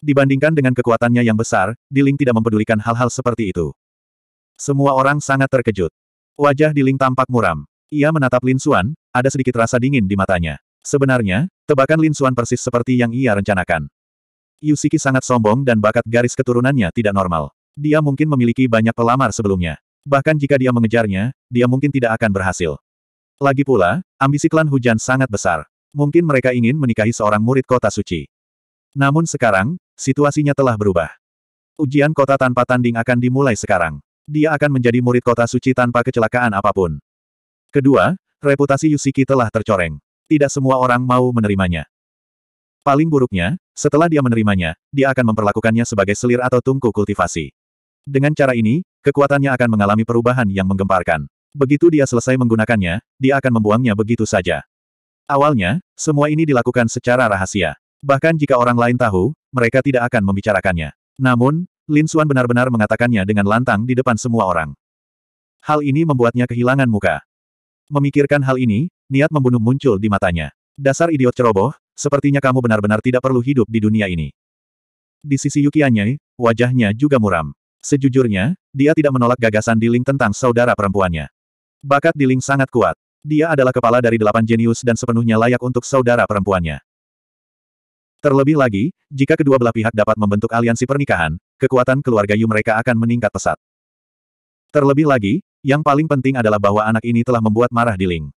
Dibandingkan dengan kekuatannya yang besar, Diling tidak mempedulikan hal-hal seperti itu. Semua orang sangat terkejut. Wajah Diling tampak muram. Ia menatap Lin Suan, ada sedikit rasa dingin di matanya. Sebenarnya, tebakan Lin Suan persis seperti yang ia rencanakan. Yusiki sangat sombong dan bakat garis keturunannya tidak normal. Dia mungkin memiliki banyak pelamar sebelumnya. Bahkan jika dia mengejarnya, dia mungkin tidak akan berhasil. Lagi pula, ambisi klan hujan sangat besar. Mungkin mereka ingin menikahi seorang murid kota suci. Namun sekarang, situasinya telah berubah. Ujian kota tanpa tanding akan dimulai sekarang. Dia akan menjadi murid kota suci tanpa kecelakaan apapun. Kedua, reputasi Yusiki telah tercoreng. Tidak semua orang mau menerimanya. Paling buruknya, setelah dia menerimanya, dia akan memperlakukannya sebagai selir atau tungku kultivasi. Dengan cara ini, kekuatannya akan mengalami perubahan yang menggemparkan. Begitu dia selesai menggunakannya, dia akan membuangnya begitu saja. Awalnya, semua ini dilakukan secara rahasia. Bahkan jika orang lain tahu, mereka tidak akan membicarakannya. Namun, Lin Suan benar-benar mengatakannya dengan lantang di depan semua orang. Hal ini membuatnya kehilangan muka. Memikirkan hal ini, niat membunuh muncul di matanya. Dasar idiot ceroboh, sepertinya kamu benar-benar tidak perlu hidup di dunia ini. Di sisi Yukianye, wajahnya juga muram. Sejujurnya, dia tidak menolak gagasan di Ling tentang saudara perempuannya. Bakat Di Ling sangat kuat. Dia adalah kepala dari delapan jenius dan sepenuhnya layak untuk saudara perempuannya. Terlebih lagi, jika kedua belah pihak dapat membentuk aliansi pernikahan, kekuatan keluarga Yu mereka akan meningkat pesat. Terlebih lagi, yang paling penting adalah bahwa anak ini telah membuat marah Di Ling.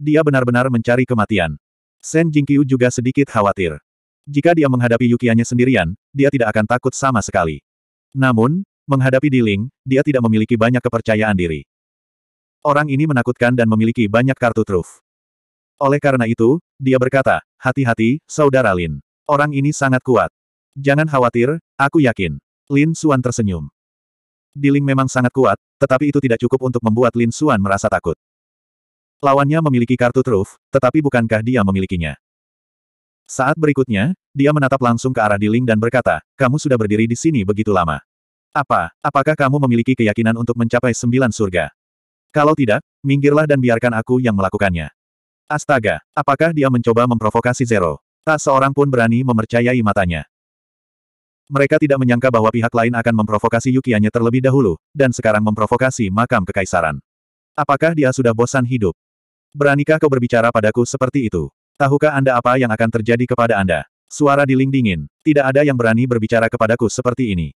Dia benar-benar mencari kematian. Shen Jingqiu juga sedikit khawatir. Jika dia menghadapi Yukianya sendirian, dia tidak akan takut sama sekali. Namun, menghadapi Di Ling, dia tidak memiliki banyak kepercayaan diri. Orang ini menakutkan dan memiliki banyak kartu truf. Oleh karena itu, dia berkata, hati-hati, saudara Lin. Orang ini sangat kuat. Jangan khawatir, aku yakin. Lin Suan tersenyum. Diling memang sangat kuat, tetapi itu tidak cukup untuk membuat Lin Suan merasa takut. Lawannya memiliki kartu truf, tetapi bukankah dia memilikinya? Saat berikutnya, dia menatap langsung ke arah Diling dan berkata, kamu sudah berdiri di sini begitu lama. Apa, apakah kamu memiliki keyakinan untuk mencapai sembilan surga? Kalau tidak, minggirlah dan biarkan aku yang melakukannya. Astaga, apakah dia mencoba memprovokasi Zero? Tak seorang pun berani memercayai matanya. Mereka tidak menyangka bahwa pihak lain akan memprovokasi Yukianya terlebih dahulu, dan sekarang memprovokasi makam kekaisaran. Apakah dia sudah bosan hidup? Beranikah kau berbicara padaku seperti itu? Tahukah Anda apa yang akan terjadi kepada Anda? Suara diling dingin. Tidak ada yang berani berbicara kepadaku seperti ini.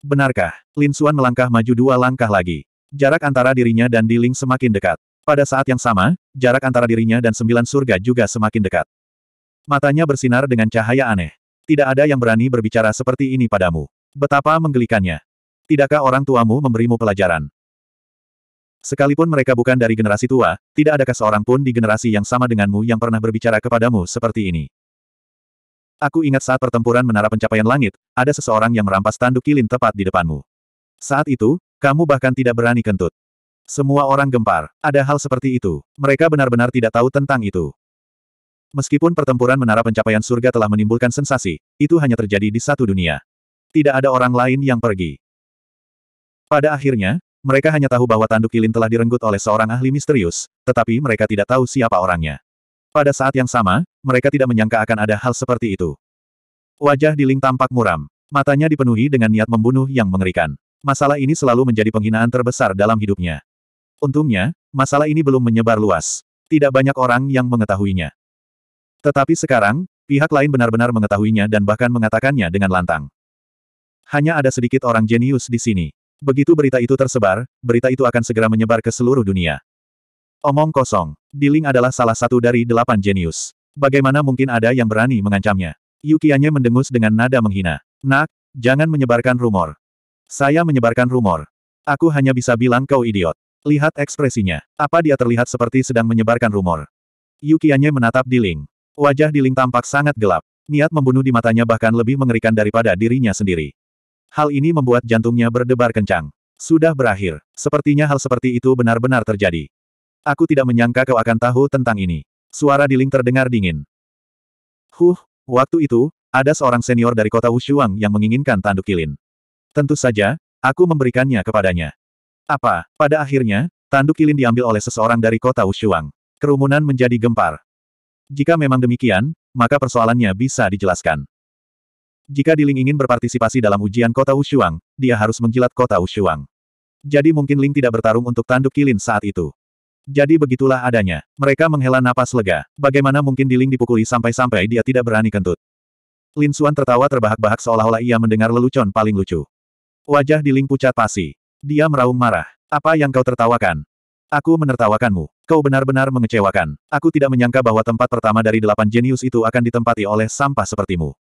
Benarkah? Lin Suan melangkah maju dua langkah lagi. Jarak antara dirinya dan Di Ling semakin dekat. Pada saat yang sama, jarak antara dirinya dan sembilan surga juga semakin dekat. Matanya bersinar dengan cahaya aneh. Tidak ada yang berani berbicara seperti ini padamu. Betapa menggelikannya. Tidakkah orang tuamu memberimu pelajaran? Sekalipun mereka bukan dari generasi tua, tidak adakah seorang pun di generasi yang sama denganmu yang pernah berbicara kepadamu seperti ini? Aku ingat saat pertempuran menara pencapaian langit, ada seseorang yang merampas tanduk kilin tepat di depanmu. Saat itu, kamu bahkan tidak berani kentut. Semua orang gempar. Ada hal seperti itu. Mereka benar-benar tidak tahu tentang itu. Meskipun pertempuran menara pencapaian surga telah menimbulkan sensasi, itu hanya terjadi di satu dunia. Tidak ada orang lain yang pergi. Pada akhirnya, mereka hanya tahu bahwa tanduk kilin telah direnggut oleh seorang ahli misterius, tetapi mereka tidak tahu siapa orangnya. Pada saat yang sama, mereka tidak menyangka akan ada hal seperti itu. Wajah Diling tampak muram. Matanya dipenuhi dengan niat membunuh yang mengerikan. Masalah ini selalu menjadi penghinaan terbesar dalam hidupnya. Untungnya, masalah ini belum menyebar luas. Tidak banyak orang yang mengetahuinya. Tetapi sekarang, pihak lain benar-benar mengetahuinya dan bahkan mengatakannya dengan lantang. Hanya ada sedikit orang jenius di sini. Begitu berita itu tersebar, berita itu akan segera menyebar ke seluruh dunia. Omong kosong, Diling adalah salah satu dari delapan jenius. Bagaimana mungkin ada yang berani mengancamnya? Yukianya mendengus dengan nada menghina. Nak, jangan menyebarkan rumor. Saya menyebarkan rumor. Aku hanya bisa bilang kau idiot. Lihat ekspresinya. Apa dia terlihat seperti sedang menyebarkan rumor? Yukianye menatap Diling. Wajah Diling tampak sangat gelap. Niat membunuh di matanya bahkan lebih mengerikan daripada dirinya sendiri. Hal ini membuat jantungnya berdebar kencang. Sudah berakhir. Sepertinya hal seperti itu benar-benar terjadi. Aku tidak menyangka kau akan tahu tentang ini. Suara Diling terdengar dingin. Huh, waktu itu, ada seorang senior dari kota Wushuang yang menginginkan tanduk kilin. Tentu saja, aku memberikannya kepadanya. Apa? Pada akhirnya, tanduk kilin diambil oleh seseorang dari kota Ushuang. Kerumunan menjadi gempar. Jika memang demikian, maka persoalannya bisa dijelaskan. Jika Diling ingin berpartisipasi dalam ujian kota Ushuang, dia harus menjilat kota Ushuang. Jadi mungkin Ling tidak bertarung untuk tanduk kilin saat itu. Jadi begitulah adanya. Mereka menghela napas lega. Bagaimana mungkin Diling dipukuli sampai-sampai dia tidak berani kentut. Lin Xuan tertawa terbahak-bahak seolah-olah ia mendengar lelucon paling lucu. Wajah Diling pucat pasi. Dia meraung marah. Apa yang kau tertawakan? Aku menertawakanmu. Kau benar-benar mengecewakan. Aku tidak menyangka bahwa tempat pertama dari delapan jenius itu akan ditempati oleh sampah sepertimu.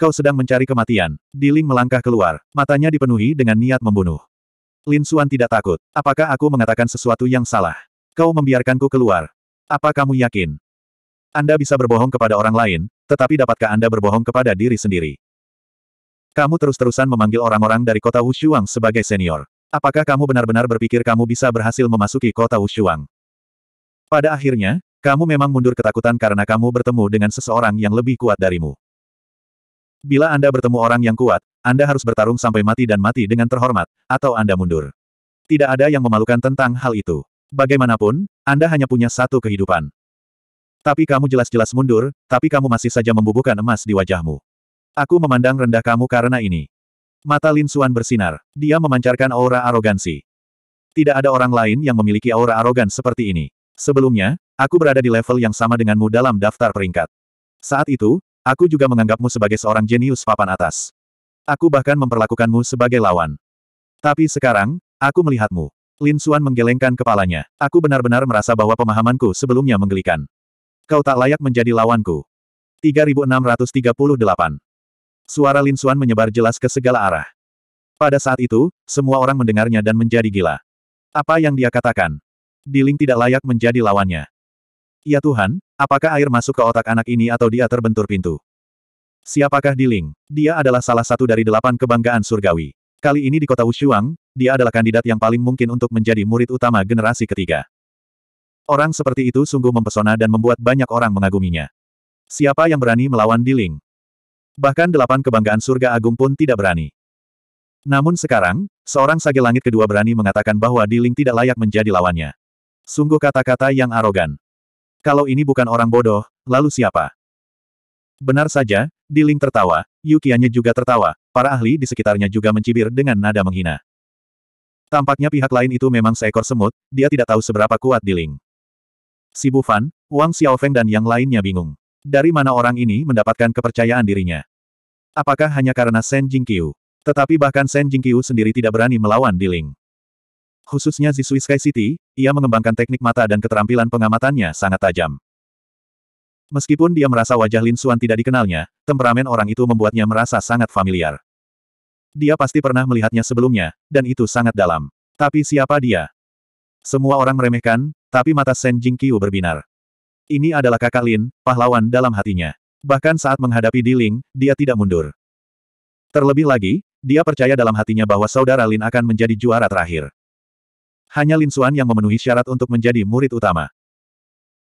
Kau sedang mencari kematian. Diling melangkah keluar. Matanya dipenuhi dengan niat membunuh. Lin Xuan tidak takut. Apakah aku mengatakan sesuatu yang salah? Kau membiarkanku keluar. Apa kamu yakin? Anda bisa berbohong kepada orang lain, tetapi dapatkah Anda berbohong kepada diri sendiri? Kamu terus-terusan memanggil orang-orang dari kota Wushuang sebagai senior. Apakah kamu benar-benar berpikir kamu bisa berhasil memasuki kota Wushuang? Pada akhirnya, kamu memang mundur ketakutan karena kamu bertemu dengan seseorang yang lebih kuat darimu. Bila Anda bertemu orang yang kuat, Anda harus bertarung sampai mati dan mati dengan terhormat, atau Anda mundur. Tidak ada yang memalukan tentang hal itu. Bagaimanapun, Anda hanya punya satu kehidupan. Tapi kamu jelas-jelas mundur, tapi kamu masih saja membubuhkan emas di wajahmu. Aku memandang rendah kamu karena ini. Mata Lin Suan bersinar. Dia memancarkan aura arogansi. Tidak ada orang lain yang memiliki aura arogan seperti ini. Sebelumnya, aku berada di level yang sama denganmu dalam daftar peringkat. Saat itu, aku juga menganggapmu sebagai seorang jenius papan atas. Aku bahkan memperlakukanmu sebagai lawan. Tapi sekarang, aku melihatmu. Lin Suan menggelengkan kepalanya. Aku benar-benar merasa bahwa pemahamanku sebelumnya menggelikan. Kau tak layak menjadi lawanku. 3638 Suara Lin Xuan menyebar jelas ke segala arah. Pada saat itu, semua orang mendengarnya dan menjadi gila. Apa yang dia katakan? Diling tidak layak menjadi lawannya. Ya Tuhan, apakah air masuk ke otak anak ini atau dia terbentur pintu? Siapakah Diling? Dia adalah salah satu dari delapan kebanggaan surgawi. Kali ini di kota Wushuang, dia adalah kandidat yang paling mungkin untuk menjadi murid utama generasi ketiga. Orang seperti itu sungguh mempesona dan membuat banyak orang mengaguminya. Siapa yang berani melawan Diling? Bahkan delapan kebanggaan surga agung pun tidak berani. Namun sekarang, seorang sage langit kedua berani mengatakan bahwa Diling tidak layak menjadi lawannya. Sungguh kata-kata yang arogan. Kalau ini bukan orang bodoh, lalu siapa? Benar saja, Diling tertawa, Yukianya juga tertawa, para ahli di sekitarnya juga mencibir dengan nada menghina. Tampaknya pihak lain itu memang seekor semut, dia tidak tahu seberapa kuat Diling. Si Bufan, Wang Xiaofeng dan yang lainnya bingung. Dari mana orang ini mendapatkan kepercayaan dirinya? Apakah hanya karena Shen Jingqiu? Tetapi bahkan Shen Jingqiu sendiri tidak berani melawan Di Ling. Khususnya di Swiss Sky City, ia mengembangkan teknik mata dan keterampilan pengamatannya sangat tajam. Meskipun dia merasa wajah Lin Suan tidak dikenalnya, temperamen orang itu membuatnya merasa sangat familiar. Dia pasti pernah melihatnya sebelumnya, dan itu sangat dalam. Tapi siapa dia? Semua orang meremehkan, tapi mata Shen Jingqiu berbinar. Ini adalah kakak Lin, pahlawan dalam hatinya. Bahkan saat menghadapi Di Ling, dia tidak mundur. Terlebih lagi, dia percaya dalam hatinya bahwa saudara Lin akan menjadi juara terakhir. Hanya Lin Xuan yang memenuhi syarat untuk menjadi murid utama.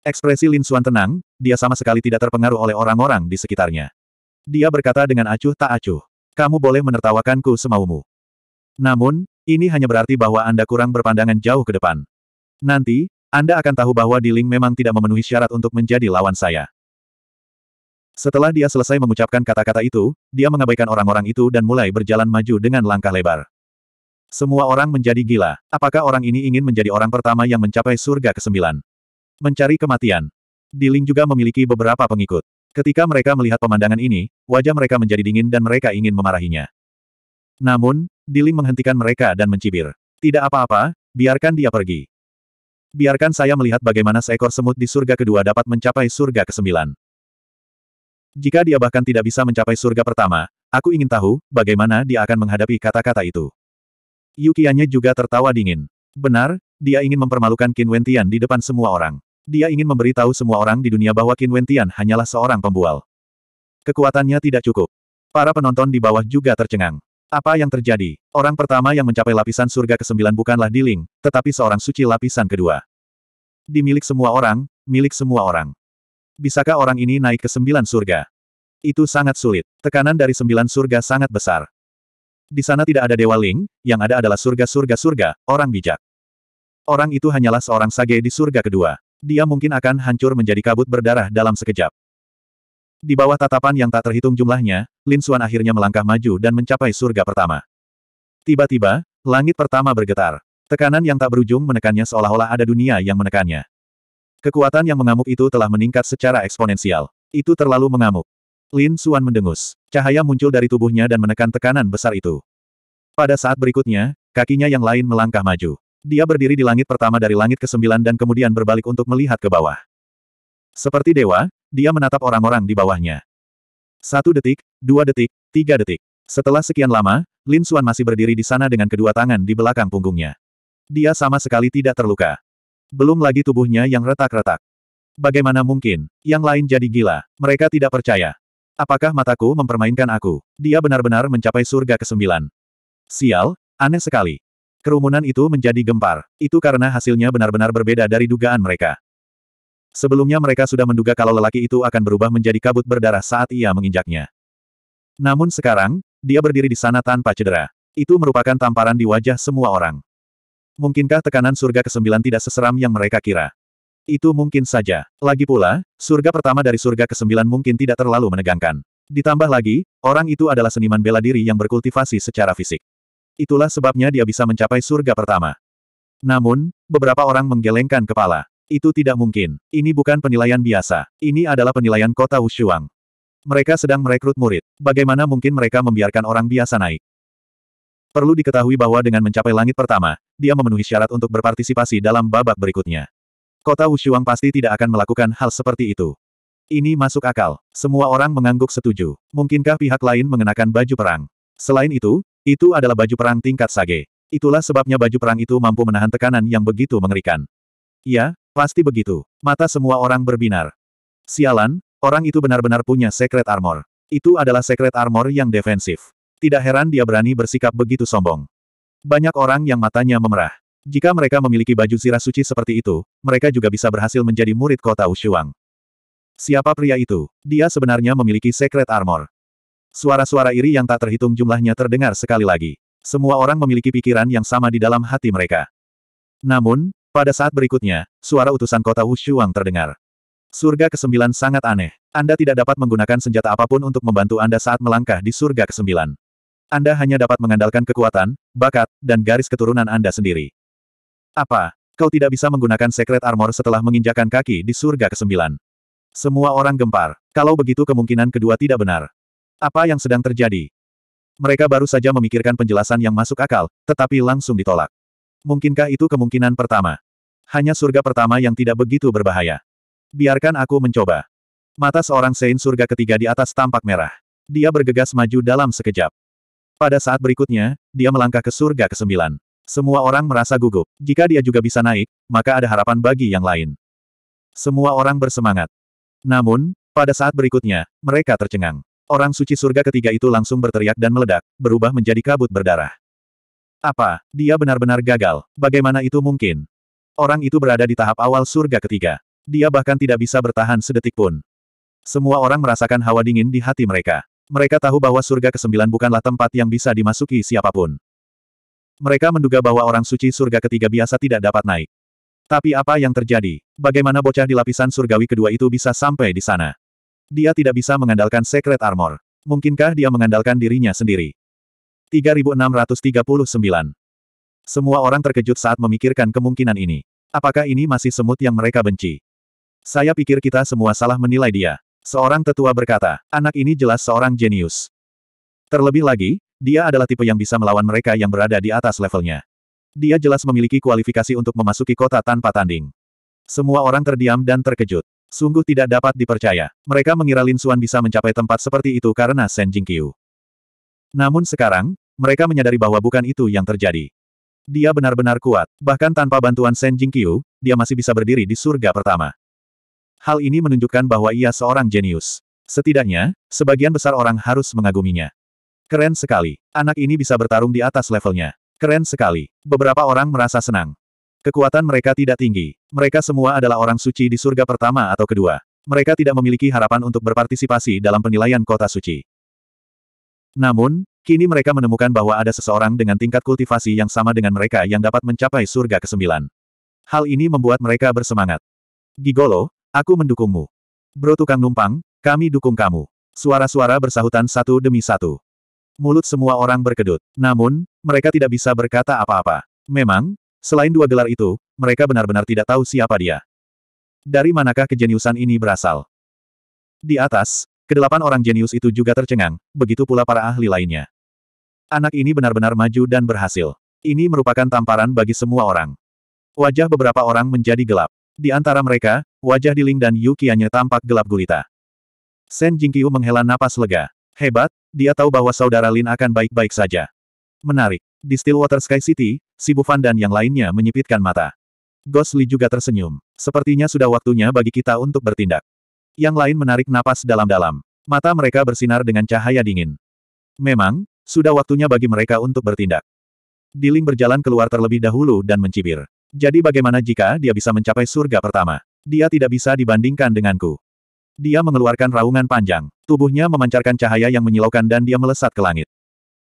Ekspresi Lin Xuan tenang, dia sama sekali tidak terpengaruh oleh orang-orang di sekitarnya. Dia berkata dengan acuh tak acuh. Kamu boleh menertawakanku semaumu. Namun, ini hanya berarti bahwa Anda kurang berpandangan jauh ke depan. Nanti, Anda akan tahu bahwa Di Ling memang tidak memenuhi syarat untuk menjadi lawan saya. Setelah dia selesai mengucapkan kata-kata itu, dia mengabaikan orang-orang itu dan mulai berjalan maju dengan langkah lebar. Semua orang menjadi gila. Apakah orang ini ingin menjadi orang pertama yang mencapai surga ke-9? Mencari kematian. Diling juga memiliki beberapa pengikut. Ketika mereka melihat pemandangan ini, wajah mereka menjadi dingin dan mereka ingin memarahinya. Namun, Diling menghentikan mereka dan mencibir. Tidak apa-apa, biarkan dia pergi. Biarkan saya melihat bagaimana seekor semut di surga kedua dapat mencapai surga ke-9. Jika dia bahkan tidak bisa mencapai surga pertama, aku ingin tahu, bagaimana dia akan menghadapi kata-kata itu. Yukiannya juga tertawa dingin. Benar, dia ingin mempermalukan Qin Wentian di depan semua orang. Dia ingin memberitahu semua orang di dunia bahwa Qin Wentian hanyalah seorang pembual. Kekuatannya tidak cukup. Para penonton di bawah juga tercengang. Apa yang terjadi? Orang pertama yang mencapai lapisan surga ke-9 bukanlah Diling, tetapi seorang suci lapisan kedua. Di semua orang, milik semua orang. Bisakah orang ini naik ke sembilan surga? Itu sangat sulit. Tekanan dari sembilan surga sangat besar. Di sana tidak ada Dewa Ling, yang ada adalah surga-surga-surga, orang bijak. Orang itu hanyalah seorang sage di surga kedua. Dia mungkin akan hancur menjadi kabut berdarah dalam sekejap. Di bawah tatapan yang tak terhitung jumlahnya, Lin Xuan akhirnya melangkah maju dan mencapai surga pertama. Tiba-tiba, langit pertama bergetar. Tekanan yang tak berujung menekannya seolah-olah ada dunia yang menekannya. Kekuatan yang mengamuk itu telah meningkat secara eksponensial. Itu terlalu mengamuk. Lin Suan mendengus. Cahaya muncul dari tubuhnya dan menekan tekanan besar itu. Pada saat berikutnya, kakinya yang lain melangkah maju. Dia berdiri di langit pertama dari langit ke-9 dan kemudian berbalik untuk melihat ke bawah. Seperti dewa, dia menatap orang-orang di bawahnya. Satu detik, dua detik, tiga detik. Setelah sekian lama, Lin Suan masih berdiri di sana dengan kedua tangan di belakang punggungnya. Dia sama sekali tidak terluka. Belum lagi tubuhnya yang retak-retak. Bagaimana mungkin? Yang lain jadi gila. Mereka tidak percaya. Apakah mataku mempermainkan aku? Dia benar-benar mencapai surga ke-9. Sial, aneh sekali. Kerumunan itu menjadi gempar. Itu karena hasilnya benar-benar berbeda dari dugaan mereka. Sebelumnya mereka sudah menduga kalau lelaki itu akan berubah menjadi kabut berdarah saat ia menginjaknya. Namun sekarang, dia berdiri di sana tanpa cedera. Itu merupakan tamparan di wajah semua orang. Mungkinkah tekanan surga ke-9 tidak seseram yang mereka kira? Itu mungkin saja. Lagi pula, surga pertama dari surga ke-9 mungkin tidak terlalu menegangkan. Ditambah lagi, orang itu adalah seniman bela diri yang berkultivasi secara fisik. Itulah sebabnya dia bisa mencapai surga pertama. Namun, beberapa orang menggelengkan kepala. Itu tidak mungkin. Ini bukan penilaian biasa. Ini adalah penilaian kota Wushuang. Mereka sedang merekrut murid. Bagaimana mungkin mereka membiarkan orang biasa naik? Perlu diketahui bahwa dengan mencapai langit pertama, dia memenuhi syarat untuk berpartisipasi dalam babak berikutnya. Kota Wushuang pasti tidak akan melakukan hal seperti itu. Ini masuk akal. Semua orang mengangguk setuju. Mungkinkah pihak lain mengenakan baju perang? Selain itu, itu adalah baju perang tingkat sage. Itulah sebabnya baju perang itu mampu menahan tekanan yang begitu mengerikan. Ya, pasti begitu. Mata semua orang berbinar. Sialan, orang itu benar-benar punya secret armor. Itu adalah secret armor yang defensif. Tidak heran dia berani bersikap begitu sombong. Banyak orang yang matanya memerah. Jika mereka memiliki baju zirah suci seperti itu, mereka juga bisa berhasil menjadi murid kota Ushuang. Siapa pria itu? Dia sebenarnya memiliki secret armor. Suara-suara iri yang tak terhitung jumlahnya terdengar sekali lagi. Semua orang memiliki pikiran yang sama di dalam hati mereka. Namun, pada saat berikutnya, suara utusan kota Wushuang terdengar. Surga ke-9 sangat aneh. Anda tidak dapat menggunakan senjata apapun untuk membantu Anda saat melangkah di surga ke-9. Anda hanya dapat mengandalkan kekuatan, bakat, dan garis keturunan Anda sendiri. Apa? Kau tidak bisa menggunakan Secret Armor setelah menginjakan kaki di surga ke-9. Semua orang gempar. Kalau begitu kemungkinan kedua tidak benar. Apa yang sedang terjadi? Mereka baru saja memikirkan penjelasan yang masuk akal, tetapi langsung ditolak. Mungkinkah itu kemungkinan pertama? Hanya surga pertama yang tidak begitu berbahaya. Biarkan aku mencoba. Mata seorang Sein surga ketiga di atas tampak merah. Dia bergegas maju dalam sekejap. Pada saat berikutnya, dia melangkah ke surga kesembilan. Semua orang merasa gugup. Jika dia juga bisa naik, maka ada harapan bagi yang lain. Semua orang bersemangat. Namun, pada saat berikutnya, mereka tercengang. Orang suci surga ketiga itu langsung berteriak dan meledak, berubah menjadi kabut berdarah. Apa, dia benar-benar gagal? Bagaimana itu mungkin? Orang itu berada di tahap awal surga ketiga. Dia bahkan tidak bisa bertahan sedetik pun. Semua orang merasakan hawa dingin di hati mereka. Mereka tahu bahwa surga ke ke-9 bukanlah tempat yang bisa dimasuki siapapun. Mereka menduga bahwa orang suci surga ketiga biasa tidak dapat naik. Tapi apa yang terjadi? Bagaimana bocah di lapisan surgawi kedua itu bisa sampai di sana? Dia tidak bisa mengandalkan secret armor. Mungkinkah dia mengandalkan dirinya sendiri? 3639. Semua orang terkejut saat memikirkan kemungkinan ini. Apakah ini masih semut yang mereka benci? Saya pikir kita semua salah menilai dia. Seorang tetua berkata, anak ini jelas seorang jenius. Terlebih lagi, dia adalah tipe yang bisa melawan mereka yang berada di atas levelnya. Dia jelas memiliki kualifikasi untuk memasuki kota tanpa tanding. Semua orang terdiam dan terkejut. Sungguh tidak dapat dipercaya. Mereka mengira Lin Suan bisa mencapai tempat seperti itu karena Shen Jingqiu. Namun sekarang, mereka menyadari bahwa bukan itu yang terjadi. Dia benar-benar kuat. Bahkan tanpa bantuan Shen Jingqiu, dia masih bisa berdiri di surga pertama. Hal ini menunjukkan bahwa ia seorang jenius. Setidaknya, sebagian besar orang harus mengaguminya. Keren sekali. Anak ini bisa bertarung di atas levelnya. Keren sekali. Beberapa orang merasa senang. Kekuatan mereka tidak tinggi. Mereka semua adalah orang suci di surga pertama atau kedua. Mereka tidak memiliki harapan untuk berpartisipasi dalam penilaian kota suci. Namun, kini mereka menemukan bahwa ada seseorang dengan tingkat kultivasi yang sama dengan mereka yang dapat mencapai surga ke-9. Hal ini membuat mereka bersemangat. Gigolo, Aku mendukungmu. Bro tukang numpang, kami dukung kamu. Suara-suara bersahutan satu demi satu. Mulut semua orang berkedut. Namun, mereka tidak bisa berkata apa-apa. Memang, selain dua gelar itu, mereka benar-benar tidak tahu siapa dia. Dari manakah kejeniusan ini berasal? Di atas, kedelapan orang jenius itu juga tercengang, begitu pula para ahli lainnya. Anak ini benar-benar maju dan berhasil. Ini merupakan tamparan bagi semua orang. Wajah beberapa orang menjadi gelap. Di antara mereka, wajah Diling dan Yukianya tampak gelap gulita. Sen Jingqiu menghela napas lega. Hebat, dia tahu bahwa saudara Lin akan baik-baik saja. Menarik. Di Stillwater Sky City, si Bufan dan yang lainnya menyipitkan mata. Li juga tersenyum. Sepertinya sudah waktunya bagi kita untuk bertindak. Yang lain menarik napas dalam-dalam. Mata mereka bersinar dengan cahaya dingin. Memang, sudah waktunya bagi mereka untuk bertindak. Diling berjalan keluar terlebih dahulu dan mencibir. Jadi bagaimana jika dia bisa mencapai surga pertama? Dia tidak bisa dibandingkan denganku. Dia mengeluarkan raungan panjang. Tubuhnya memancarkan cahaya yang menyilaukan dan dia melesat ke langit.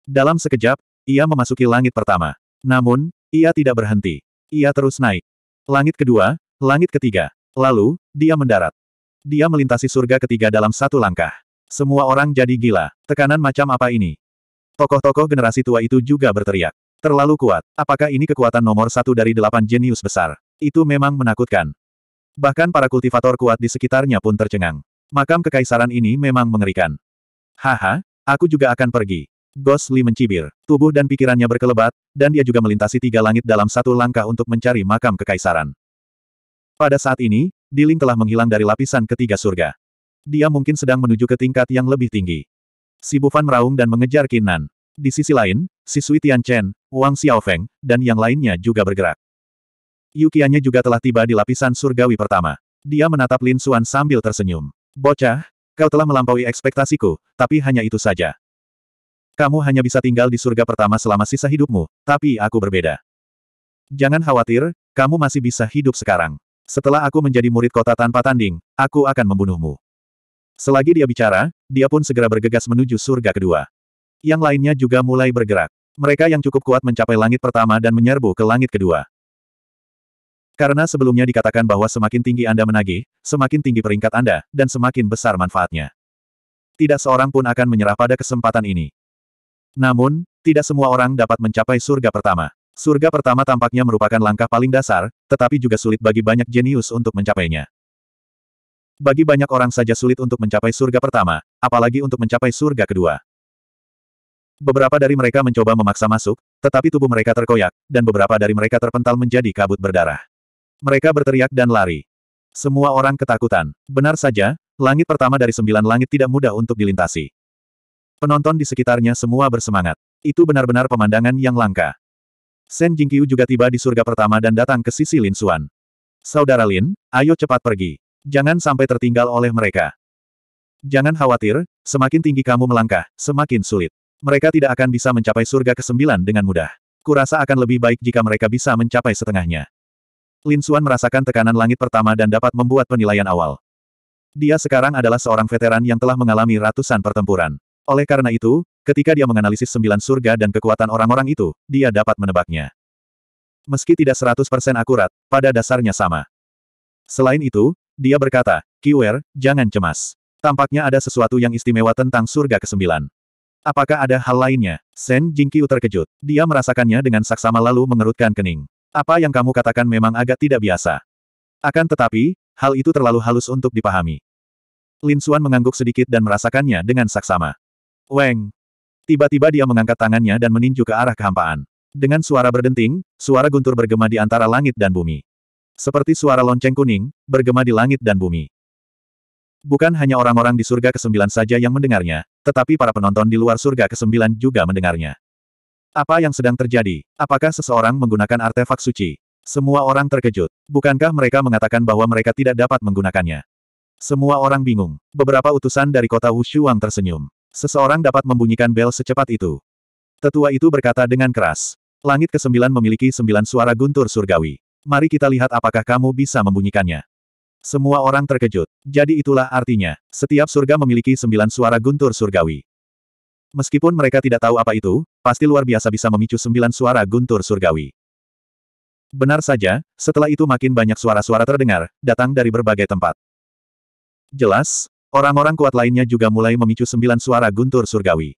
Dalam sekejap, ia memasuki langit pertama. Namun, ia tidak berhenti. Ia terus naik. Langit kedua, langit ketiga. Lalu, dia mendarat. Dia melintasi surga ketiga dalam satu langkah. Semua orang jadi gila. Tekanan macam apa ini? Tokoh-tokoh generasi tua itu juga berteriak. Terlalu kuat. Apakah ini kekuatan nomor satu dari delapan jenius besar? Itu memang menakutkan. Bahkan para kultivator kuat di sekitarnya pun tercengang. Makam kekaisaran ini memang mengerikan. Haha, aku juga akan pergi. Ghost Li mencibir. Tubuh dan pikirannya berkelebat, dan dia juga melintasi tiga langit dalam satu langkah untuk mencari makam kekaisaran. Pada saat ini, Diling telah menghilang dari lapisan ketiga surga. Dia mungkin sedang menuju ke tingkat yang lebih tinggi. Si Bufan meraung dan mengejar Kinan. Di sisi lain, si Sui Chen, Wang Xiaofeng, dan yang lainnya juga bergerak. Yukianya juga telah tiba di lapisan surgawi pertama. Dia menatap Lin Xuan sambil tersenyum. Bocah, kau telah melampaui ekspektasiku, tapi hanya itu saja. Kamu hanya bisa tinggal di surga pertama selama sisa hidupmu, tapi aku berbeda. Jangan khawatir, kamu masih bisa hidup sekarang. Setelah aku menjadi murid kota tanpa tanding, aku akan membunuhmu. Selagi dia bicara, dia pun segera bergegas menuju surga kedua. Yang lainnya juga mulai bergerak. Mereka yang cukup kuat mencapai langit pertama dan menyerbu ke langit kedua. Karena sebelumnya dikatakan bahwa semakin tinggi Anda menagih, semakin tinggi peringkat Anda, dan semakin besar manfaatnya. Tidak seorang pun akan menyerah pada kesempatan ini. Namun, tidak semua orang dapat mencapai surga pertama. Surga pertama tampaknya merupakan langkah paling dasar, tetapi juga sulit bagi banyak jenius untuk mencapainya. Bagi banyak orang saja sulit untuk mencapai surga pertama, apalagi untuk mencapai surga kedua. Beberapa dari mereka mencoba memaksa masuk, tetapi tubuh mereka terkoyak, dan beberapa dari mereka terpental menjadi kabut berdarah. Mereka berteriak dan lari. Semua orang ketakutan. Benar saja, langit pertama dari sembilan langit tidak mudah untuk dilintasi. Penonton di sekitarnya semua bersemangat. Itu benar-benar pemandangan yang langka. Shen Jingqiu juga tiba di surga pertama dan datang ke sisi Lin Suan. Saudara Lin, ayo cepat pergi. Jangan sampai tertinggal oleh mereka. Jangan khawatir, semakin tinggi kamu melangkah, semakin sulit mereka tidak akan bisa mencapai surga ke-9 dengan mudah. Kurasa akan lebih baik jika mereka bisa mencapai setengahnya. Lin Xuan merasakan tekanan langit pertama dan dapat membuat penilaian awal. Dia sekarang adalah seorang veteran yang telah mengalami ratusan pertempuran. Oleh karena itu, ketika dia menganalisis sembilan surga dan kekuatan orang-orang itu, dia dapat menebaknya. Meski tidak 100% akurat, pada dasarnya sama. Selain itu, dia berkata, Kiwer, jangan cemas. Tampaknya ada sesuatu yang istimewa tentang surga ke-9. Apakah ada hal lainnya? Sen Jingqiu terkejut. Dia merasakannya dengan saksama lalu mengerutkan kening. Apa yang kamu katakan memang agak tidak biasa. Akan tetapi, hal itu terlalu halus untuk dipahami. Lin Xuan mengangguk sedikit dan merasakannya dengan saksama. Weng! Tiba-tiba dia mengangkat tangannya dan meninju ke arah kehampaan. Dengan suara berdenting, suara guntur bergema di antara langit dan bumi. Seperti suara lonceng kuning, bergema di langit dan bumi. Bukan hanya orang-orang di surga ke-9 saja yang mendengarnya, tetapi para penonton di luar surga ke-9 juga mendengarnya. Apa yang sedang terjadi? Apakah seseorang menggunakan artefak suci? Semua orang terkejut. Bukankah mereka mengatakan bahwa mereka tidak dapat menggunakannya? Semua orang bingung. Beberapa utusan dari kota Wushuang tersenyum. Seseorang dapat membunyikan bel secepat itu. Tetua itu berkata dengan keras. Langit ke-9 memiliki sembilan suara guntur surgawi. Mari kita lihat apakah kamu bisa membunyikannya. Semua orang terkejut. Jadi itulah artinya, setiap surga memiliki sembilan suara guntur surgawi. Meskipun mereka tidak tahu apa itu, pasti luar biasa bisa memicu sembilan suara guntur surgawi. Benar saja, setelah itu makin banyak suara-suara terdengar, datang dari berbagai tempat. Jelas, orang-orang kuat lainnya juga mulai memicu sembilan suara guntur surgawi.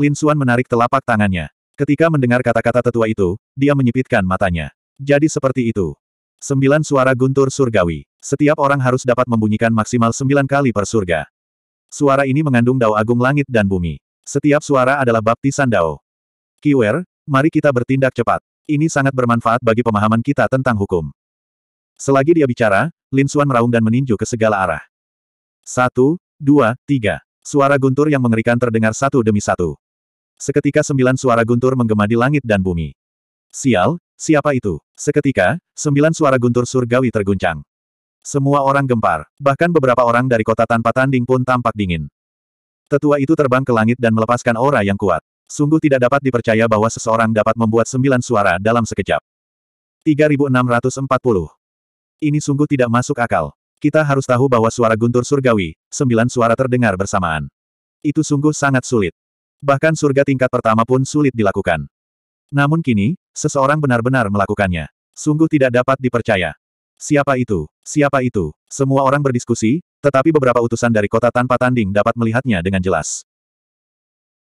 Lin Xuan menarik telapak tangannya. Ketika mendengar kata-kata tetua itu, dia menyipitkan matanya. Jadi seperti itu. Sembilan suara guntur surgawi. Setiap orang harus dapat membunyikan maksimal sembilan kali per surga. Suara ini mengandung dao agung langit dan bumi. Setiap suara adalah baptisan dao. Kiwer, mari kita bertindak cepat. Ini sangat bermanfaat bagi pemahaman kita tentang hukum. Selagi dia bicara, Lin Xuan meraung dan meninju ke segala arah. Satu, dua, tiga. Suara guntur yang mengerikan terdengar satu demi satu. Seketika sembilan suara guntur menggema di langit dan bumi. Sial, siapa itu? Seketika, sembilan suara guntur surgawi terguncang. Semua orang gempar, bahkan beberapa orang dari kota tanpa tanding pun tampak dingin. Tetua itu terbang ke langit dan melepaskan aura yang kuat. Sungguh tidak dapat dipercaya bahwa seseorang dapat membuat sembilan suara dalam sekejap. 3640. Ini sungguh tidak masuk akal. Kita harus tahu bahwa suara guntur surgawi, sembilan suara terdengar bersamaan. Itu sungguh sangat sulit. Bahkan surga tingkat pertama pun sulit dilakukan. Namun kini, Seseorang benar-benar melakukannya. Sungguh tidak dapat dipercaya. Siapa itu? Siapa itu? Semua orang berdiskusi, tetapi beberapa utusan dari kota tanpa tanding dapat melihatnya dengan jelas.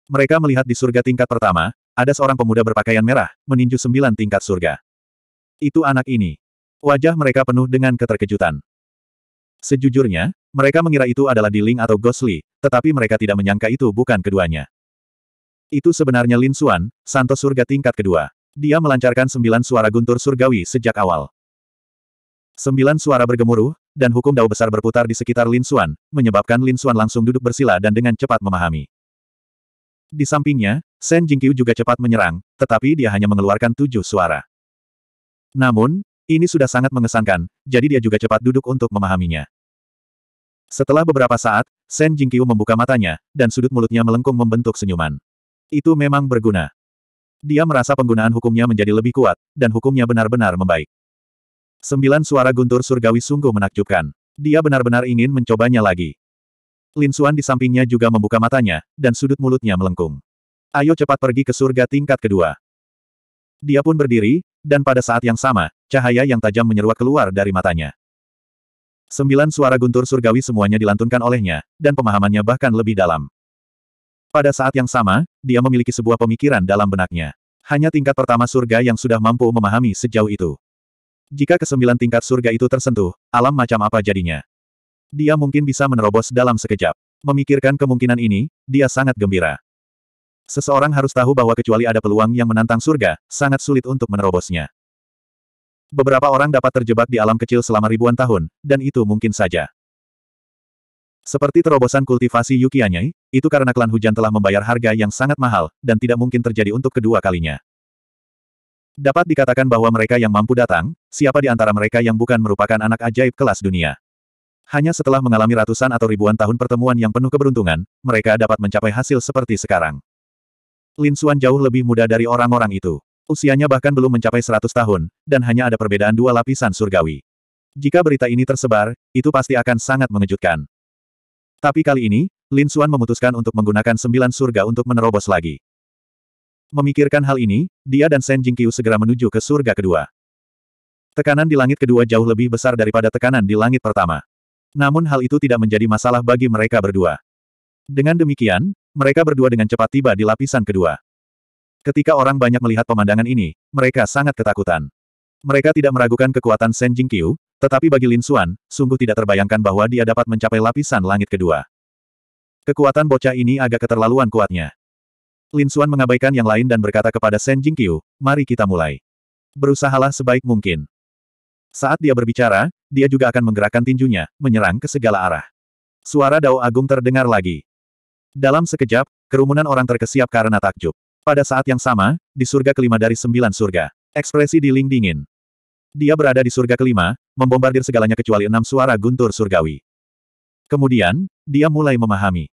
Mereka melihat di surga tingkat pertama, ada seorang pemuda berpakaian merah, meninju sembilan tingkat surga. Itu anak ini. Wajah mereka penuh dengan keterkejutan. Sejujurnya, mereka mengira itu adalah Di Diling atau Gosli, tetapi mereka tidak menyangka itu bukan keduanya. Itu sebenarnya Lin Suan, santo surga tingkat kedua. Dia melancarkan sembilan suara guntur surgawi sejak awal. Sembilan suara bergemuruh, dan hukum dao besar berputar di sekitar Lin Xuan, menyebabkan Lin Xuan langsung duduk bersila dan dengan cepat memahami. Di sampingnya, Shen Jingqiu juga cepat menyerang, tetapi dia hanya mengeluarkan tujuh suara. Namun, ini sudah sangat mengesankan, jadi dia juga cepat duduk untuk memahaminya. Setelah beberapa saat, Shen Jingqiu membuka matanya, dan sudut mulutnya melengkung membentuk senyuman. Itu memang berguna. Dia merasa penggunaan hukumnya menjadi lebih kuat, dan hukumnya benar-benar membaik. Sembilan suara guntur surgawi sungguh menakjubkan. Dia benar-benar ingin mencobanya lagi. Lin Suan di sampingnya juga membuka matanya, dan sudut mulutnya melengkung. Ayo cepat pergi ke surga tingkat kedua. Dia pun berdiri, dan pada saat yang sama, cahaya yang tajam menyeruak keluar dari matanya. Sembilan suara guntur surgawi semuanya dilantunkan olehnya, dan pemahamannya bahkan lebih dalam. Pada saat yang sama, dia memiliki sebuah pemikiran dalam benaknya. Hanya tingkat pertama surga yang sudah mampu memahami sejauh itu. Jika kesembilan tingkat surga itu tersentuh, alam macam apa jadinya? Dia mungkin bisa menerobos dalam sekejap. Memikirkan kemungkinan ini, dia sangat gembira. Seseorang harus tahu bahwa kecuali ada peluang yang menantang surga, sangat sulit untuk menerobosnya. Beberapa orang dapat terjebak di alam kecil selama ribuan tahun, dan itu mungkin saja. Seperti terobosan kultivasi Yuki Anyai, itu karena klan hujan telah membayar harga yang sangat mahal, dan tidak mungkin terjadi untuk kedua kalinya. Dapat dikatakan bahwa mereka yang mampu datang, siapa di antara mereka yang bukan merupakan anak ajaib kelas dunia. Hanya setelah mengalami ratusan atau ribuan tahun pertemuan yang penuh keberuntungan, mereka dapat mencapai hasil seperti sekarang. Lin Suan jauh lebih muda dari orang-orang itu. Usianya bahkan belum mencapai 100 tahun, dan hanya ada perbedaan dua lapisan surgawi. Jika berita ini tersebar, itu pasti akan sangat mengejutkan. Tapi kali ini, Lin Suan memutuskan untuk menggunakan sembilan surga untuk menerobos lagi. Memikirkan hal ini, dia dan Shen Jingqiu segera menuju ke surga kedua. Tekanan di langit kedua jauh lebih besar daripada tekanan di langit pertama. Namun hal itu tidak menjadi masalah bagi mereka berdua. Dengan demikian, mereka berdua dengan cepat tiba di lapisan kedua. Ketika orang banyak melihat pemandangan ini, mereka sangat ketakutan. Mereka tidak meragukan kekuatan Shen Jingqiu, tetapi bagi Lin Xuan, sungguh tidak terbayangkan bahwa dia dapat mencapai lapisan langit kedua. Kekuatan bocah ini agak keterlaluan kuatnya. Lin Xuan mengabaikan yang lain dan berkata kepada Shen Jingqiu, mari kita mulai. Berusahalah sebaik mungkin. Saat dia berbicara, dia juga akan menggerakkan tinjunya, menyerang ke segala arah. Suara Dao Agung terdengar lagi. Dalam sekejap, kerumunan orang terkesiap karena takjub. Pada saat yang sama, di surga kelima dari sembilan surga, ekspresi di Ling dingin. Dia berada di surga kelima, membombardir segalanya kecuali enam suara guntur surgawi. Kemudian, dia mulai memahami.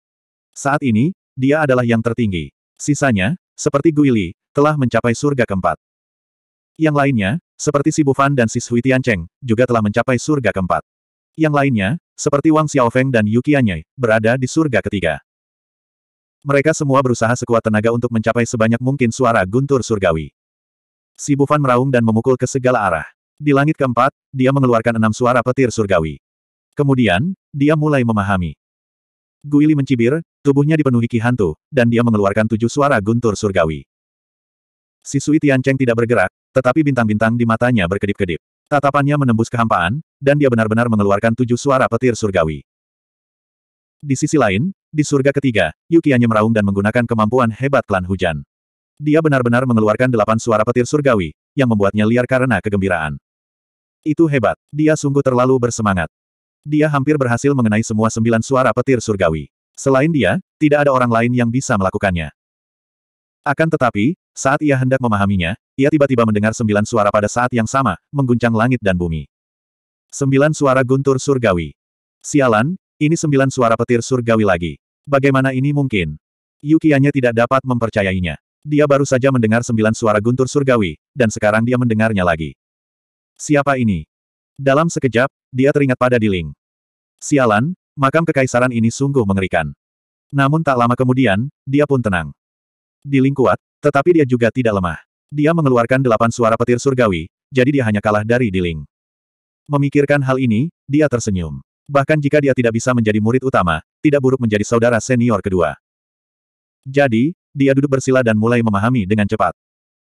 Saat ini, dia adalah yang tertinggi. Sisanya, seperti Guili, telah mencapai surga keempat. Yang lainnya, seperti Si Bufan dan Si Sui Tiancheng, juga telah mencapai surga keempat. Yang lainnya, seperti Wang Xiaofeng dan Yuki Anyai, berada di surga ketiga. Mereka semua berusaha sekuat tenaga untuk mencapai sebanyak mungkin suara guntur surgawi. Si Bufan meraung dan memukul ke segala arah. Di langit keempat, dia mengeluarkan enam suara petir surgawi. Kemudian, dia mulai memahami. Guili mencibir, tubuhnya dipenuhi ki hantu, dan dia mengeluarkan tujuh suara guntur surgawi. Si Sui Tiancheng tidak bergerak, tetapi bintang-bintang di matanya berkedip-kedip. Tatapannya menembus kehampaan, dan dia benar-benar mengeluarkan tujuh suara petir surgawi. Di sisi lain, di surga ketiga, Yuki meraung dan menggunakan kemampuan hebat klan hujan. Dia benar-benar mengeluarkan delapan suara petir surgawi, yang membuatnya liar karena kegembiraan. Itu hebat. Dia sungguh terlalu bersemangat. Dia hampir berhasil mengenai semua sembilan suara petir surgawi. Selain dia, tidak ada orang lain yang bisa melakukannya. Akan tetapi, saat ia hendak memahaminya, ia tiba-tiba mendengar sembilan suara pada saat yang sama, mengguncang langit dan bumi. Sembilan suara guntur surgawi. Sialan, ini sembilan suara petir surgawi lagi. Bagaimana ini mungkin? Yukianya tidak dapat mempercayainya. Dia baru saja mendengar sembilan suara guntur surgawi, dan sekarang dia mendengarnya lagi. Siapa ini? Dalam sekejap, dia teringat pada Diling. Sialan, makam kekaisaran ini sungguh mengerikan. Namun tak lama kemudian, dia pun tenang. Diling kuat, tetapi dia juga tidak lemah. Dia mengeluarkan delapan suara petir surgawi, jadi dia hanya kalah dari Diling. Memikirkan hal ini, dia tersenyum. Bahkan jika dia tidak bisa menjadi murid utama, tidak buruk menjadi saudara senior kedua. Jadi, dia duduk bersila dan mulai memahami dengan cepat.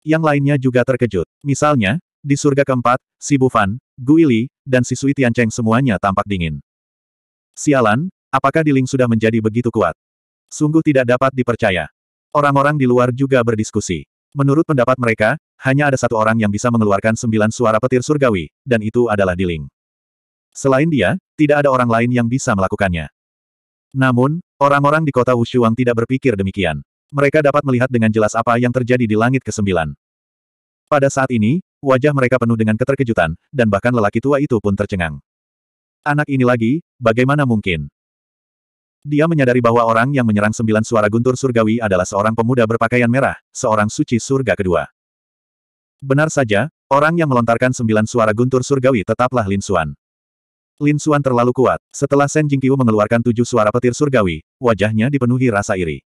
Yang lainnya juga terkejut. Misalnya, di surga keempat, si Bufan, Guili, dan si Sui Tiancheng semuanya tampak dingin. Sialan, apakah Di Ling sudah menjadi begitu kuat? Sungguh tidak dapat dipercaya. Orang-orang di luar juga berdiskusi. Menurut pendapat mereka, hanya ada satu orang yang bisa mengeluarkan sembilan suara petir surgawi, dan itu adalah Di Ling. Selain dia, tidak ada orang lain yang bisa melakukannya. Namun, orang-orang di kota Wushuang tidak berpikir demikian. Mereka dapat melihat dengan jelas apa yang terjadi di langit ke kesembilan. Pada saat ini, wajah mereka penuh dengan keterkejutan, dan bahkan lelaki tua itu pun tercengang. Anak ini lagi, bagaimana mungkin? Dia menyadari bahwa orang yang menyerang sembilan suara guntur surgawi adalah seorang pemuda berpakaian merah, seorang suci surga kedua. Benar saja, orang yang melontarkan sembilan suara guntur surgawi tetaplah Lin Xuan. Lin Xuan terlalu kuat. Setelah Shen Jingqiu mengeluarkan tujuh suara petir surgawi, wajahnya dipenuhi rasa iri.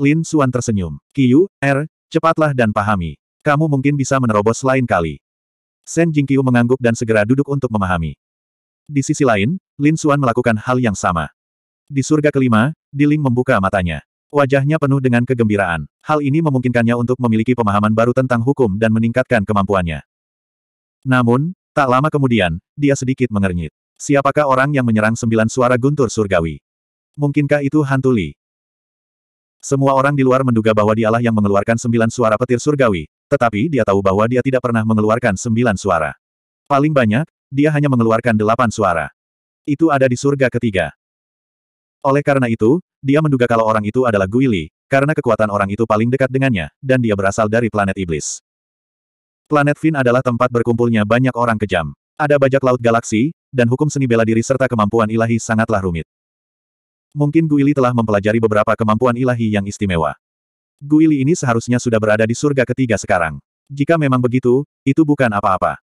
Lin Xuan tersenyum. Qiu, Er, cepatlah dan pahami. Kamu mungkin bisa menerobos lain kali. Shen Jingqiu mengangguk dan segera duduk untuk memahami. Di sisi lain, Lin Xuan melakukan hal yang sama. Di surga kelima, Diling membuka matanya. Wajahnya penuh dengan kegembiraan. Hal ini memungkinkannya untuk memiliki pemahaman baru tentang hukum dan meningkatkan kemampuannya. Namun, tak lama kemudian, dia sedikit mengernyit. Siapakah orang yang menyerang sembilan suara guntur surgawi? Mungkinkah itu hantu Li? Semua orang di luar menduga bahwa dialah yang mengeluarkan sembilan suara petir surgawi, tetapi dia tahu bahwa dia tidak pernah mengeluarkan sembilan suara. Paling banyak, dia hanya mengeluarkan delapan suara. Itu ada di surga ketiga. Oleh karena itu, dia menduga kalau orang itu adalah Guili, karena kekuatan orang itu paling dekat dengannya, dan dia berasal dari planet iblis. Planet Fin adalah tempat berkumpulnya banyak orang kejam. Ada bajak laut galaksi, dan hukum seni bela diri serta kemampuan ilahi sangatlah rumit. Mungkin Guili telah mempelajari beberapa kemampuan ilahi yang istimewa. Guili ini seharusnya sudah berada di surga ketiga sekarang. Jika memang begitu, itu bukan apa-apa.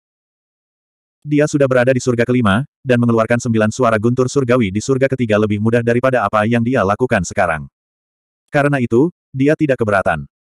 Dia sudah berada di surga kelima, dan mengeluarkan sembilan suara guntur surgawi di surga ketiga lebih mudah daripada apa yang dia lakukan sekarang. Karena itu, dia tidak keberatan.